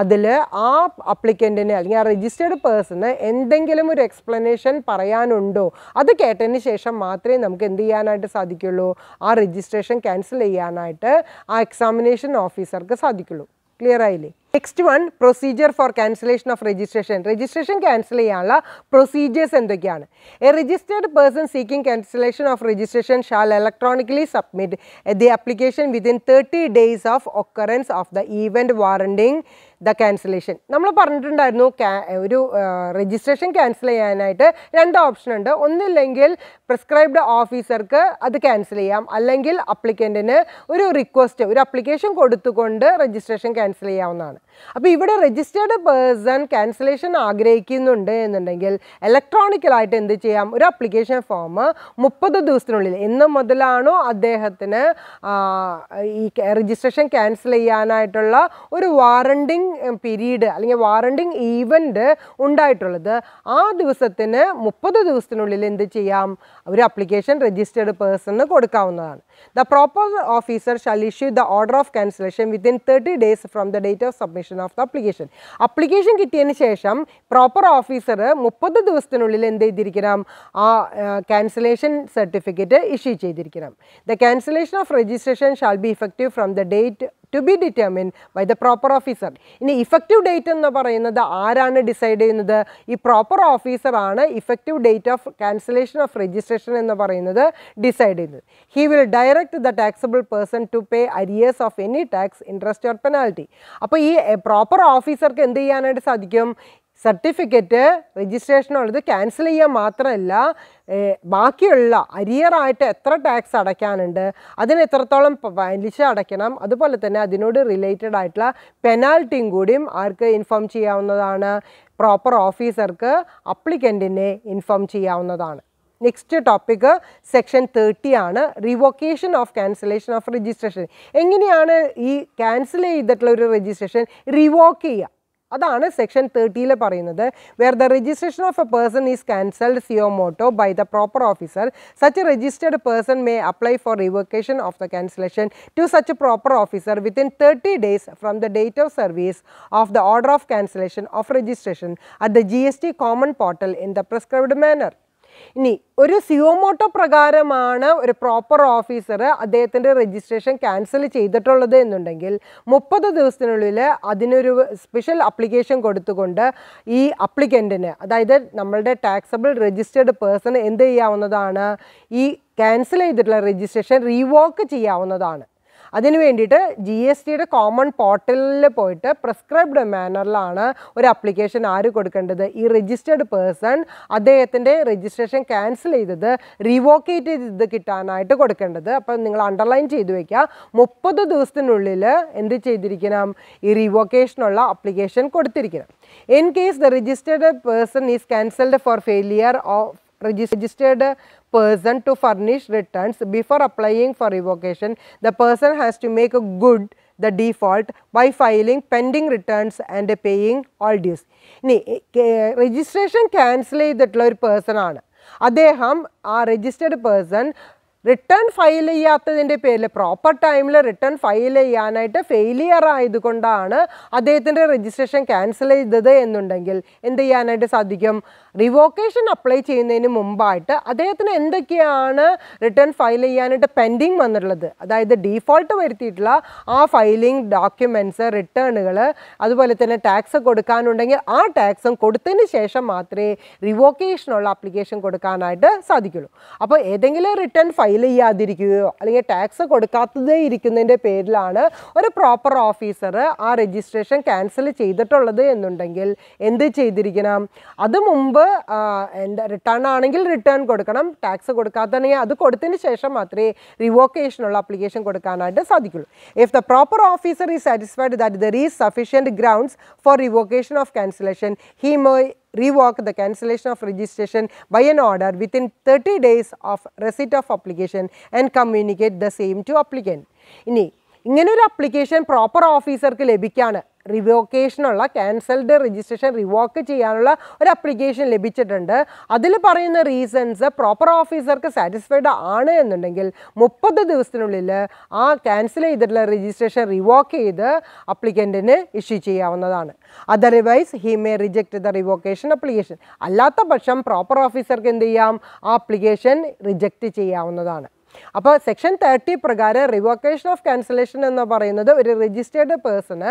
A: അതിൽ ആ അപ്ലിക്കൻറ്റിന് അല്ലെങ്കിൽ ആ രജിസ്റ്റേർഡ് പേഴ്സണ് എന്തെങ്കിലും ഒരു എക്സ്പ്ലനേഷൻ പറയാനുണ്ടോ അത് കേട്ടതിന് ശേഷം മാത്രമേ നമുക്ക് എന്ത് ചെയ്യാനായിട്ട് സാധിക്കുള്ളൂ ആ രജിസ്ട്രേഷൻ ക്യാൻസൽ ചെയ്യാനായിട്ട് ആ എക്സാമിനേഷൻ ഓഫീസർക്ക് സാധിക്കുള്ളൂ ക്ലിയർ ആയില്ലേ next one procedure for cancellation of registration registration cancel ചെയ്യാനുള്ള പ്രൊസീജിയേഴ്സ് എന്തൊക്കെയാണ് a registered person seeking cancellation of registration shall electronically submit the application within thirty days of occurrence of the event warranting the cancellation നമ്മൾ പറഞ്ഞിട്ടുണ്ടായിരുന്നു ഒരു registration cancel ചെയ്യാനായിട്ട് രണ്ട് option ഉണ്ട് ഒന്നില്ലെങ്കിൽ prescribed ഓഫീസർക്ക് അത് ക്യാൻസൽ ചെയ്യാം അല്ലെങ്കിൽ അപ്ലിക്കൻറ്റിന് ഒരു റിക്വസ്റ്റ് ഒരു അപ്ലിക്കേഷൻ കൊടുത്തുകൊണ്ട് രജിസ്ട്രേഷൻ ക്യാൻസൽ ചെയ്യാവുന്നതാണ് അപ്പോൾ ഇവിടെ രജിസ്റ്റേർഡ് പേഴ്സൺ ക്യാൻസലേഷൻ ആഗ്രഹിക്കുന്നുണ്ട് എന്നുണ്ടെങ്കിൽ ഇലക്ട്രോണിക്കലായിട്ട് എന്ത് ചെയ്യാം ഒരു അപ്ലിക്കേഷൻ ഫോം മുപ്പത് ദിവസത്തിനുള്ളിൽ എന്ന് മുതലാണോ അദ്ദേഹത്തിന് ഈ രജിസ്ട്രേഷൻ ക്യാൻസൽ ചെയ്യാനായിട്ടുള്ള ഒരു വാറണ്ടിങ് പീരീഡ് അല്ലെങ്കിൽ വാറണ്ടിങ് ഈവൻറ്റ് ഉണ്ടായിട്ടുള്ളത് ആ ദിവസത്തിന് മുപ്പത് ദിവസത്തിനുള്ളിൽ എന്ത് ചെയ്യാം ഒരു അപ്ലിക്കേഷൻ രജിസ്റ്റേർഡ് പേഴ്സണിന് കൊടുക്കാവുന്നതാണ് The proposal officer shall issue the order of cancellation within 30 days from the date of submission of the application. Application kittiyan shesham, proper officer 30 dhuvasthin ulli le cancellation certificate issue chayidhirikiram. The cancellation of registration shall be effective from the date to be determined by the proper officer ഇനി effective date എന്ന് പറയുന്നത് ആരാണ് decide ചെയ്യുന്നത് ഈ proper ഓഫീസറാണ് effective date of cancellation of registration എന്ന് പറയുന്നത് decide ചെയ്യുന്നത് he will direct the taxable person to pay arrears of any tax interest or penalty അപ്പോൾ ഈ പ്രോപ്പർ ഓഫീസർക്ക് എന്ത് ചെയ്യാനായിട്ട് സാധിക്കും സർട്ടിഫിക്കറ്റ് രജിസ്ട്രേഷൻ ഉള്ളത് ക്യാൻസൽ ചെയ്യാൻ മാത്രമല്ല ബാക്കിയുള്ള അരിയറായിട്ട് എത്ര ടാക്സ് അടയ്ക്കാനുണ്ട് അതിന് എത്രത്തോളം പലിശ അടയ്ക്കണം അതുപോലെ തന്നെ അതിനോട് റിലേറ്റഡ് ആയിട്ടുള്ള പെനാൽറ്റിയും കൂടിയും ആർക്ക് ഇൻഫോം ചെയ്യാവുന്നതാണ് പ്രോപ്പർ ഓഫീസർക്ക് അപ്ലിക്കൻറ്റിനെ ഇൻഫോം ചെയ്യാവുന്നതാണ് നെക്സ്റ്റ് ടോപ്പിക്ക് സെക്ഷൻ തേർട്ടി ആണ് revocation of cancellation of registration എങ്ങനെയാണ് ഈ ക്യാൻസൽ ചെയ്തിട്ടുള്ള ഒരു രജിസ്ട്രേഷൻ റിവോക്ക് ചെയ്യുക അതാണ് സെക്ഷൻ തേർട്ടിയിൽ പറയുന്നത് where the registration of a person is cancelled suo motu by the proper officer such registered person may apply for revocation of the cancellation to such proper officer within thirty days from the date of service of the order of cancellation of registration at the G S T common portal in the prescribed manner ഇനി ഒരു suo motu പ്രകാരമാണ് ഒരു proper officer അദ്ദേഹത്തിൻ്റെ registration cancel ചെയ്തിട്ടുള്ളത് എന്നുണ്ടെങ്കിൽ മുപ്പത് ദിവസത്തിനുള്ളിൽ അതിനൊരു സ്പെഷ്യൽ അപ്ലിക്കേഷൻ കൊടുത്തുകൊണ്ട് ഈ അപ്ലിക്കൻറ്റിന് അതായത് നമ്മളുടെ ടാക്സബിൾ രജിസ്റ്റേർഡ് പേഴ്സൺ എന്ത് ചെയ്യാവുന്നതാണ് ഈ ക്യാൻസൽ ചെയ്തിട്ടുള്ള രജിസ്ട്രേഷൻ റീവോക്ക് ചെയ്യാവുന്നതാണ് അതിന് വേണ്ടിയിട്ട് ജി എസ് ടിയുടെ കോമൺ പോർട്ടലിൽ പോയിട്ട് പ്രിസ്ക്രൈബ്ഡ് മാനറിലാണ് ഒരു അപ്ലിക്കേഷൻ ആര് കൊടുക്കേണ്ടത് ഈ രജിസ്റ്റേർഡ് പേഴ്സൺ അദ്ദേഹത്തിൻ്റെ രജിസ്ട്രേഷൻ ക്യാൻസൽ ചെയ്തത് റിവോക്കേറ്റ് ചെയ്തത് കിട്ടാനായിട്ട് കൊടുക്കേണ്ടത് അപ്പം നിങ്ങൾ അണ്ടർലൈൻ ചെയ്തു വയ്ക്കുക മുപ്പത് ദിവസത്തിനുള്ളിൽ എന്ത് ചെയ്തിരിക്കണം ഈ റീവോക്കേഷനുള്ള അപ്ലിക്കേഷൻ കൊടുത്തിരിക്കണം in case the registered person is cancelled for failure of registered person to furnish returns before applying for revocation, the person has to make good the default by filing pending returns and paying all dues. ഇനി registration cancel ചെയ്തിട്ടുള്ള ഒരു person ആണ് അദ്ദേഹം ആ registered person return file ചെയ്യാത്തതിൻ്റെ പേരിൽ proper ടൈമിൽ return file ചെയ്യാനായിട്ട് ഫെയിലിയർ ആയതുകൊണ്ടാണ് അദ്ദേഹത്തിൻ്റെ രജിസ്ട്രേഷൻ ക്യാൻസൽ ചെയ്തത് എന്നുണ്ടെങ്കിൽ എന്ത് ചെയ്യാനായിട്ട് സാധിക്കും റിവോക്കേഷൻ അപ്ലൈ ചെയ്യുന്നതിന് മുമ്പായിട്ട് അദ്ദേഹത്തിന് എന്തൊക്കെയാണ് റിട്ടേൺ ഫയൽ ചെയ്യാനായിട്ട് പെൻഡിങ് വന്നിട്ടുള്ളത് അതായത് ഡീഫോൾട്ട് വരുത്തിയിട്ടുള്ള ആ ഫയലിംഗ് ഡോക്യുമെൻറ്റ്സ് റിട്ടേണുകൾ അതുപോലെ തന്നെ ടാക്സ് കൊടുക്കാനുണ്ടെങ്കിൽ ആ ടാക്സും കൊടുത്തതിന് ശേഷം മാത്രമേ റിവോക്കേഷനുള്ള അപ്ലിക്കേഷൻ കൊടുക്കാനായിട്ട് സാധിക്കുള്ളൂ അപ്പോൾ ഏതെങ്കിലും റിട്ടേൺ ഫയൽ ചെയ്യാതിരിക്കുകയോ അല്ലെങ്കിൽ ടാക്സ് കൊടുക്കാത്തതേ ഇരിക്കുന്നതിൻ്റെ പേരിലാണ് ഒരു പ്രോപ്പർ ഓഫീസർ ആ രജിസ്ട്രേഷൻ ക്യാൻസൽ ചെയ്തിട്ടുള്ളത് എന്നുണ്ടെങ്കിൽ എന്ത് ചെയ്തിരിക്കണം അത് മുമ്പ് എൻ്റെ റിട്ടേൺ ആണെങ്കിൽ റിട്ടേൺ കൊടുക്കണം ടാക്സ് കൊടുക്കാത്തതാണെങ്കിൽ അത് കൊടുത്തതിന് ശേഷം മാത്രമേ റിവോക്കേഷനുള്ള അപ്ലിക്കേഷൻ കൊടുക്കാനായിട്ട് സാധിക്കുള്ളൂ if the proper officer is satisfied that there is sufficient grounds for revocation of cancellation he may revoke the cancellation of registration by an order within 30 days of receipt of application and communicate the same to applicant. ഇനി ഇങ്ങനെ ഒരു application proper ഓഫീസർക്ക് ലഭിക്കാണ് റിവോക്കേഷനുള്ള cancelled registration revoke ചെയ്യാനുള്ള ഒരു application ലഭിച്ചിട്ടുണ്ട് അതിൽ പറയുന്ന റീസൺസ് പ്രോപ്പർ ഓഫീസർക്ക് സാറ്റിസ്ഫൈഡ് ആണ് എന്നുണ്ടെങ്കിൽ മുപ്പത് ദിവസത്തിനുള്ളിൽ ആ ക്യാൻസൽ ചെയ്തിട്ടുള്ള രജിസ്ട്രേഷൻ റിവോക്ക് ചെയ്ത് അപ്ലിക്കൻറ്റിന് ഇഷ്യൂ ചെയ്യാവുന്നതാണ് otherwise he may reject the revocation application അല്ലാത്ത പക്ഷം പ്രോപ്പർ ഓഫീസർക്ക് എന്ത് ചെയ്യാം ആ അപ്ലിക്കേഷൻ റിജക്റ്റ് ചെയ്യാവുന്നതാണ് അപ്പോൾ സെക്ഷൻ തേർട്ടി പ്രകാരം റിവോക്കേഷൻ ഓഫ് ക്യാൻസലേഷൻ എന്ന് പറയുന്നത് ഒരു രജിസ്റ്റേർഡ് പേഴ്സണ്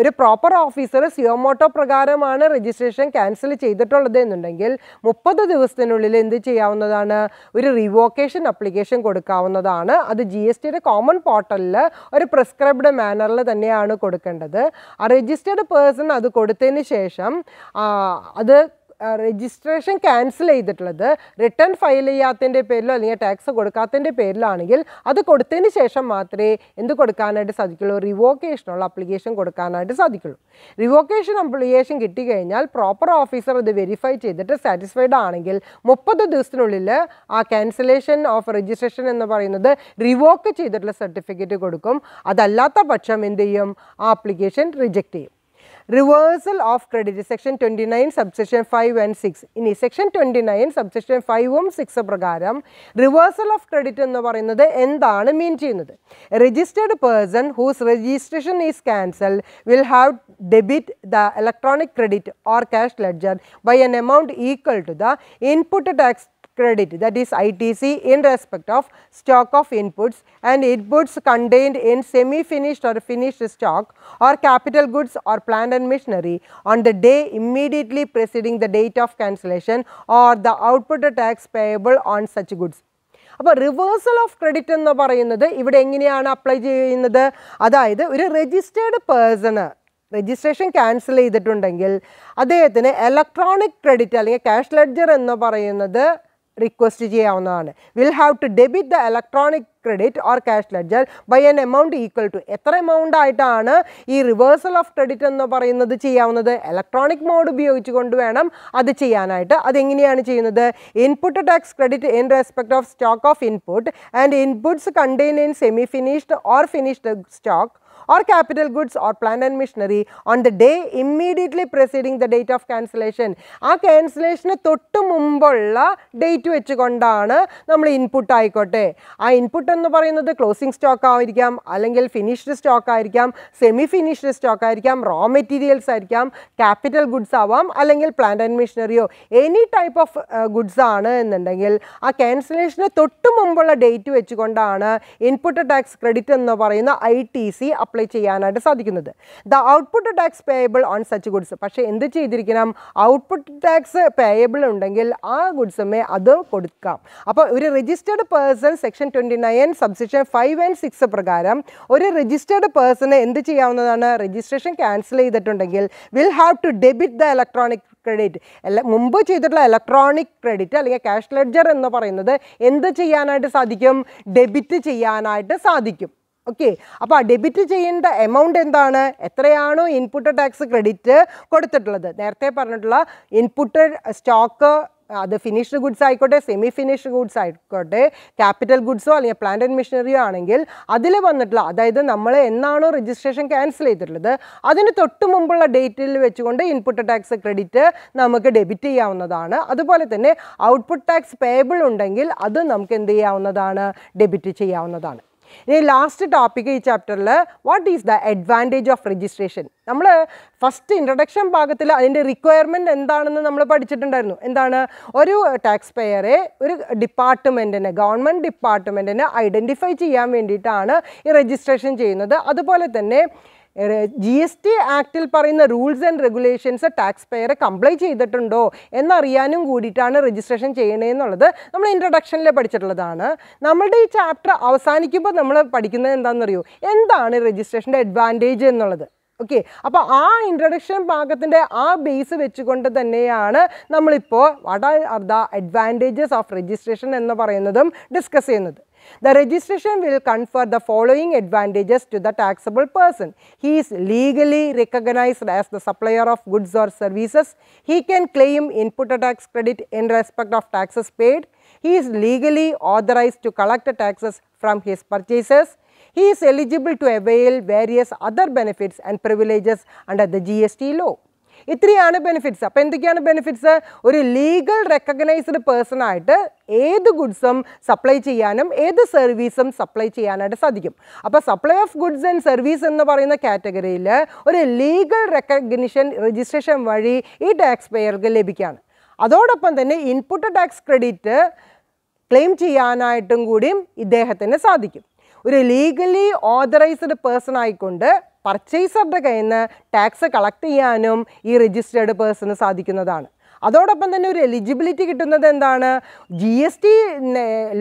A: ഒരു പ്രോപ്പർ ഓഫീസർ സിയോമോട്ടോ പ്രകാരമാണ് രജിസ്ട്രേഷൻ ക്യാൻസൽ ചെയ്തിട്ടുള്ളത് എന്നുണ്ടെങ്കിൽ മുപ്പത് ദിവസത്തിനുള്ളിൽ എന്ത് ചെയ്യാവുന്നതാണ് ഒരു റിവോക്കേഷൻ അപ്ലിക്കേഷൻ കൊടുക്കാവുന്നതാണ് അത് ജി എസ് ടിയുടെ കോമൺ പോർട്ടലിൽ ഒരു പ്രിസ്ക്രൈബ്ഡ് മാനറിൽ തന്നെയാണ് കൊടുക്കേണ്ടത് ആ രജിസ്റ്റേർഡ് പേഴ്സൺ അത് കൊടുത്തതിന് ശേഷം അത് രജിസ്ട്രേഷൻ ക്യാൻസൽ ചെയ്തിട്ടുള്ളത് റിട്ടേൺ ഫയൽ ചെയ്യാത്തതിൻ്റെ പേരിലോ അല്ലെങ്കിൽ ടാക്സ് കൊടുക്കാത്തതിൻ്റെ പേരിലോ ആണെങ്കിൽ അത് കൊടുത്തതിന് ശേഷം മാത്രമേ എന്ത് കൊടുക്കാനായിട്ട് സാധിക്കുള്ളൂ റിവോക്കേഷനുള്ള അപ്ലിക്കേഷൻ കൊടുക്കാനായിട്ട് സാധിക്കുള്ളൂ റിവോക്കേഷൻ അപ്ലിക്കേഷൻ കിട്ടിക്കഴിഞ്ഞാൽ പ്രോപ്പർ ഓഫീസർ അത് വെരിഫൈ ചെയ്തിട്ട് സാറ്റിസ്ഫൈഡ് ആണെങ്കിൽ മുപ്പത് ദിവസത്തിനുള്ളിൽ ആ ക്യാൻസലേഷൻ ഓഫ് രജിസ്ട്രേഷൻ എന്ന് പറയുന്നത് റിവോക്ക് ചെയ്തിട്ടുള്ള സർട്ടിഫിക്കറ്റ് കൊടുക്കും അതല്ലാത്ത പക്ഷം എന്ത് ചെയ്യും ആ ആപ്ലിക്കേഷൻ റിജക്റ്റ് ചെയ്യും reversal of credit section twenty nine subsection five and six ഇനി സെക്ഷൻ ട്വൻറ്റി നയൻ സബ്സെക്ഷൻ ഫൈവും സിക്സ് പ്രകാരം റിവേഴ്സൽ ഓഫ് ക്രെഡിറ്റ് എന്ന് പറയുന്നത് എന്താണ് മീൻ ചെയ്യുന്നത് registered person whose registration is cancel will have debit the electronic credit or cash ledger by an amount equal to the input tax credit that is ITC in respect of stock of inputs and inputs contained in semi-finished or finished stock or capital goods or plant and machinery on the day immediately preceding the date of cancellation or the output tax payable on such goods. അപ്പോൾ reversal of credit എന്ന് പറയുന്നത് ഇവിടെ എങ്ങനെയാണ് apply ചെയ്യുന്നത് അതായത് ഒരു registered person registration cancel ചെയ്തിട്ടുണ്ടെങ്കിൽ അദ്ദേഹത്തിന് ഇലക്ട്രോണിക് ക്രെഡിറ്റ് അല്ലെങ്കിൽ ക്യാഷ് ലെഡ്ജർ എന്ന് പറയുന്നത് റിക്വസ്റ്റ് ചെയ്യാവുന്നതാണ് will have to debit the electronic credit or cash ledger by an amount equal to എത്ര എമൗണ്ട് ആയിട്ടാണ് ഈ റിവേഴ്സൽ ഓഫ് ക്രെഡിറ്റ് എന്ന് പറയുന്നത് ചെയ്യാവുന്നത് ഇലക്ട്രോണിക് മോഡ് ഉപയോഗിച്ചുകൊണ്ട് വേണം അത് ചെയ്യാനായിട്ട് അതെങ്ങനെയാണ് ചെയ്യുന്നത് input tax credit in respect of stock of input and inputs contain in semi finished or finished stock or capital goods or plant and machinery on the day immediately preceding the date of cancellation. ആ ക്യാൻസലേഷന് തൊട്ട് മുമ്പുള്ള date വെച്ചുകൊണ്ടാണ് നമ്മൾ input ആയിക്കോട്ടെ ആ input എന്ന് പറയുന്നത് closing stock ആയിരിക്കാം അല്ലെങ്കിൽ ഫിനിഷ്ഡ് സ്റ്റോക്ക് ആയിരിക്കാം സെമി ഫിനിഷ്ഡ് സ്റ്റോക്ക് ആയിരിക്കാം റോ മെറ്റീരിയൽസ് ആയിരിക്കാം ക്യാപിറ്റൽ ഗുഡ്സ് ആവാം അല്ലെങ്കിൽ പ്ലാന്റ് ആൻഡ് മെഷീനറിയോ എനി ടൈപ്പ് ഓഫ് ഗുഡ്സ് ആണ് എന്നുണ്ടെങ്കിൽ ആ ക്യാൻസലേഷന് തൊട്ട് മുമ്പുള്ള ഡേറ്റ് വെച്ചുകൊണ്ടാണ് ഇൻപുട്ട് ടാക്സ് ക്രെഡിറ്റ് എന്ന് പറയുന്ന ഐ ടി സി അപ്ലൈ ചെയ്യാനായിട്ട് സാധിക്കുന്നത് the output tax payable on such goods പക്ഷേ എന്ത് ചെയ്തിരിക്കണം ഔട്ട്പുട്ട് ടാക്സ് പേയബിൾ ഉണ്ടെങ്കിൽ ആ ഗുഡ്സുമേ അത് കൊടുക്കാം അപ്പോൾ ഒരു registered person section twenty nine subsection five and six പ്രകാരം ഒരു രജിസ്റ്റേർഡ് പേഴ്സണ് എന്ത് ചെയ്യാവുന്നതാണ് രജിസ്ട്രേഷൻ ക്യാൻസൽ ചെയ്തിട്ടുണ്ടെങ്കിൽ will have to debit the electronic credit അല്ല മുമ്പ് ചെയ്തിട്ടുള്ള ഇലക്ട്രോണിക് ക്രെഡിറ്റ് അല്ലെങ്കിൽ ക്യാഷ് ലെഡ്ജർ എന്ന് പറയുന്നത് എന്ത് ചെയ്യാനായിട്ട് സാധിക്കും ഡെബിറ്റ് ചെയ്യാനായിട്ട് സാധിക്കും ഓക്കെ അപ്പോൾ ആ ഡെബിറ്റ് ചെയ്യേണ്ട എമൗണ്ട് എന്താണ് എത്രയാണോ ഇൻപുട്ട് ടാക്സ് ക്രെഡിറ്റ് കൊടുത്തിട്ടുള്ളത് നേരത്തെ പറഞ്ഞിട്ടുള്ള ഇൻപുട്ട് സ്റ്റോക്ക് അത് ഫിനിഷ്ഡ് ഗുഡ്സ് ആയിക്കോട്ടെ സെമി ഫിനിഷ്ഡ് ഗുഡ്സ് ആയിക്കോട്ടെ ക്യാപിറ്റൽ ഗുഡ്സോ അല്ലെങ്കിൽ പ്ലാന്റ് ആൻഡ് മെഷീനറിയോ ആണെങ്കിൽ അതിൽ വന്നിട്ടുള്ള അതായത് നമ്മൾ എന്നാണോ രജിസ്ട്രേഷൻ ക്യാൻസൽ ചെയ്തിട്ടുള്ളത് അതിന് തൊട്ട് മുമ്പുള്ള ഡേറ്റിൽ വെച്ചുകൊണ്ട് ഇൻപുട്ട് ടാക്സ് ക്രെഡിറ്റ് നമുക്ക് ഡെബിറ്റ് ചെയ്യാവുന്നതാണ് അതുപോലെ തന്നെ ഔട്ട്പുട്ട് ടാക്സ് പേബിൾ ഉണ്ടെങ്കിൽ അത് നമുക്ക് എന്ത് ചെയ്യാവുന്നതാണ് ഡെബിറ്റ് ചെയ്യാവുന്നതാണ് ഇനി ലാസ്റ്റ് ടോപ്പിക് ഈ ചാപ്റ്ററിൽ what is the advantage of registration നമ്മൾ ഫസ്റ്റ് ഇൻട്രഡക്ഷൻ ഭാഗത്തിൽ അതിൻ്റെ റിക്വയർമെൻറ്റ് എന്താണെന്ന് നമ്മൾ പഠിച്ചിട്ടുണ്ടായിരുന്നു എന്താണ് ഒരു ടാക്സ് പേയറെ ഒരു ഡിപ്പാർട്ട്മെൻറ്റിനെ ഗവൺമെൻറ് ഡിപ്പാർട്ട്മെൻറ്റിനെ ഐഡൻറ്റിഫൈ ചെയ്യാൻ വേണ്ടിയിട്ടാണ് ഈ രജിസ്ട്രേഷൻ ചെയ്യുന്നത് അതുപോലെ തന്നെ ജി എസ് ടി ആക്ടിൽ പറയുന്ന റൂൾസ് ആൻഡ് റെഗുലേഷൻസ് ടാക്സ് പെയറെ കംപ്ലൈ ചെയ്തിട്ടുണ്ടോ എന്നറിയാനും കൂടിയിട്ടാണ് രജിസ്ട്രേഷൻ ചെയ്യണേന്നുള്ളത് നമ്മൾ ഇൻട്രൊഡക്ഷനിൽ പഠിച്ചിട്ടുള്ളതാണ് നമ്മളുടെ ഈ ചാപ്റ്റർ അവസാനിക്കുമ്പോൾ നമ്മൾ പഠിക്കുന്നത് എന്താണെന്നറിയോ എന്താണ് രജിസ്ട്രേഷൻ്റെ അഡ്വാൻറ്റേജ് എന്നുള്ളത് ഓക്കെ അപ്പോൾ ആ ഇൻട്രഡക്ഷൻ ഭാഗത്തിൻ്റെ ആ ബേസ് വെച്ചുകൊണ്ട് തന്നെയാണ് നമ്മളിപ്പോൾ what are the advantages of registration എന്ന് പറയുന്നതും ഡിസ്കസ് ചെയ്യുന്നത് The registration will confer the following advantages to the taxable person. He is legally recognized as the supplier of goods or services. He can claim input tax credit in respect of taxes paid. He is legally authorized to collect taxes from his purchases. He is eligible to avail various other benefits and privileges under the GST law. ഇത്രയാണ് benefits അപ്പോൾ എന്തൊക്കെയാണ് benefits ഒരു legal recognised person ആയിട്ട് ഏത് ഗുഡ്സും supply ചെയ്യാനും ഏത് സർവീസും supply ചെയ്യാനായിട്ട് സാധിക്കും അപ്പോൾ supply of goods and service എന്ന് പറയുന്ന കാറ്റഗറിയിൽ ഒരു ലീഗൽ റെക്കഗ്നിഷൻ രജിസ്ട്രേഷൻ വഴി ഈ ടാക്സ് പേയർക്ക് ലഭിക്കുകയാണ് അതോടൊപ്പം തന്നെ ഇൻപുട്ട് ടാക്സ് ക്രെഡിറ്റ് ക്ലെയിം ചെയ്യാനായിട്ടും കൂടിയും ഇദ്ദേഹത്തിന് സാധിക്കും ഒരു ലീഗലി ഓതറൈസ്ഡ് പേഴ്സൺ ആയിക്കൊണ്ട് പർച്ചേസറുടെ കയ്യിൽ നിന്ന് ടാക്സ് കളക്ട് ചെയ്യാനും ഈ രജിസ്റ്റേർഡ് പേഴ്സണ് സാധിക്കുന്നതാണ് അതോടൊപ്പം തന്നെ ഒരു എലിജിബിലിറ്റി കിട്ടുന്നത് എന്താണ് ജി എസ് ടി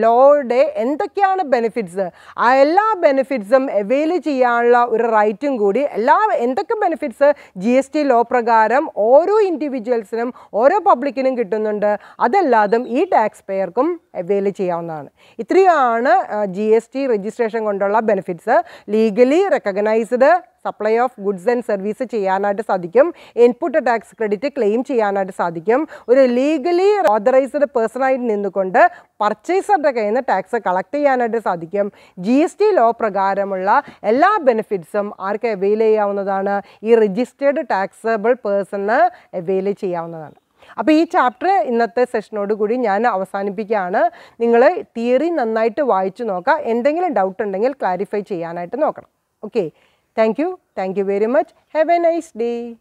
A: ലോയുടെ എന്തൊക്കെയാണ് ബെനിഫിറ്റ്സ് ആ എല്ലാ ബെനിഫിറ്റ്സും അവെയിൽ ചെയ്യാനുള്ള ഒരു റൈറ്റും കൂടി എല്ലാ എന്തൊക്കെ benefits G S T law പ്രകാരം ഓരോ ഇൻഡിവിജ്വൽസിനും ഓരോ പബ്ലിക്കിനും കിട്ടുന്നുണ്ട് അതല്ലാതും ഈ ടാക്സ് പേയർക്കും അവെയിൽ ചെയ്യാവുന്നതാണ് ഇത്രയാണ് ജി എസ് ടി രജിസ്ട്രേഷൻ കൊണ്ടുള്ള benefits legally recognised supply of goods and service ചെയ്യാനായിട്ട് സാധിക്കും ഇൻപുട്ട് ടാക്സ് ക്രെഡിറ്റ് ക്ലെയിം ചെയ്യാനായിട്ട് സാധിക്കും ഒരു ലീഗലി ഓതറൈസ്ഡ് പേഴ്സണായിട്ട് നിന്നുകൊണ്ട് പർച്ചേസറുടെ കയ്യിൽ നിന്ന് ടാക്സ് കളക്ട് ചെയ്യാനായിട്ട് സാധിക്കും ജി എസ് ടി ലോ പ്രകാരമുള്ള എല്ലാ ബെനിഫിറ്റ്സും ആർക്ക് അവൈൽ ചെയ്യാവുന്നതാണ് ഈ രജിസ്റ്റേർഡ് ടാക്സബിൾ പേഴ്സണ് അവൈൽ ചെയ്യാവുന്നതാണ് അപ്പോൾ ഈ ചാപ്റ്റർ ഇന്നത്തെ സെഷനോട് കൂടി ഞാൻ അവസാനിപ്പിക്കുകയാണ് നിങ്ങൾ തിയറി നന്നായിട്ട് വായിച്ചു നോക്കുക എന്തെങ്കിലും ഡൗട്ട് ഉണ്ടെങ്കിൽ ക്ലാരിഫൈ ചെയ്യാനായിട്ട് നോക്കണം okay Thank you. Thank you very much. Have a nice day.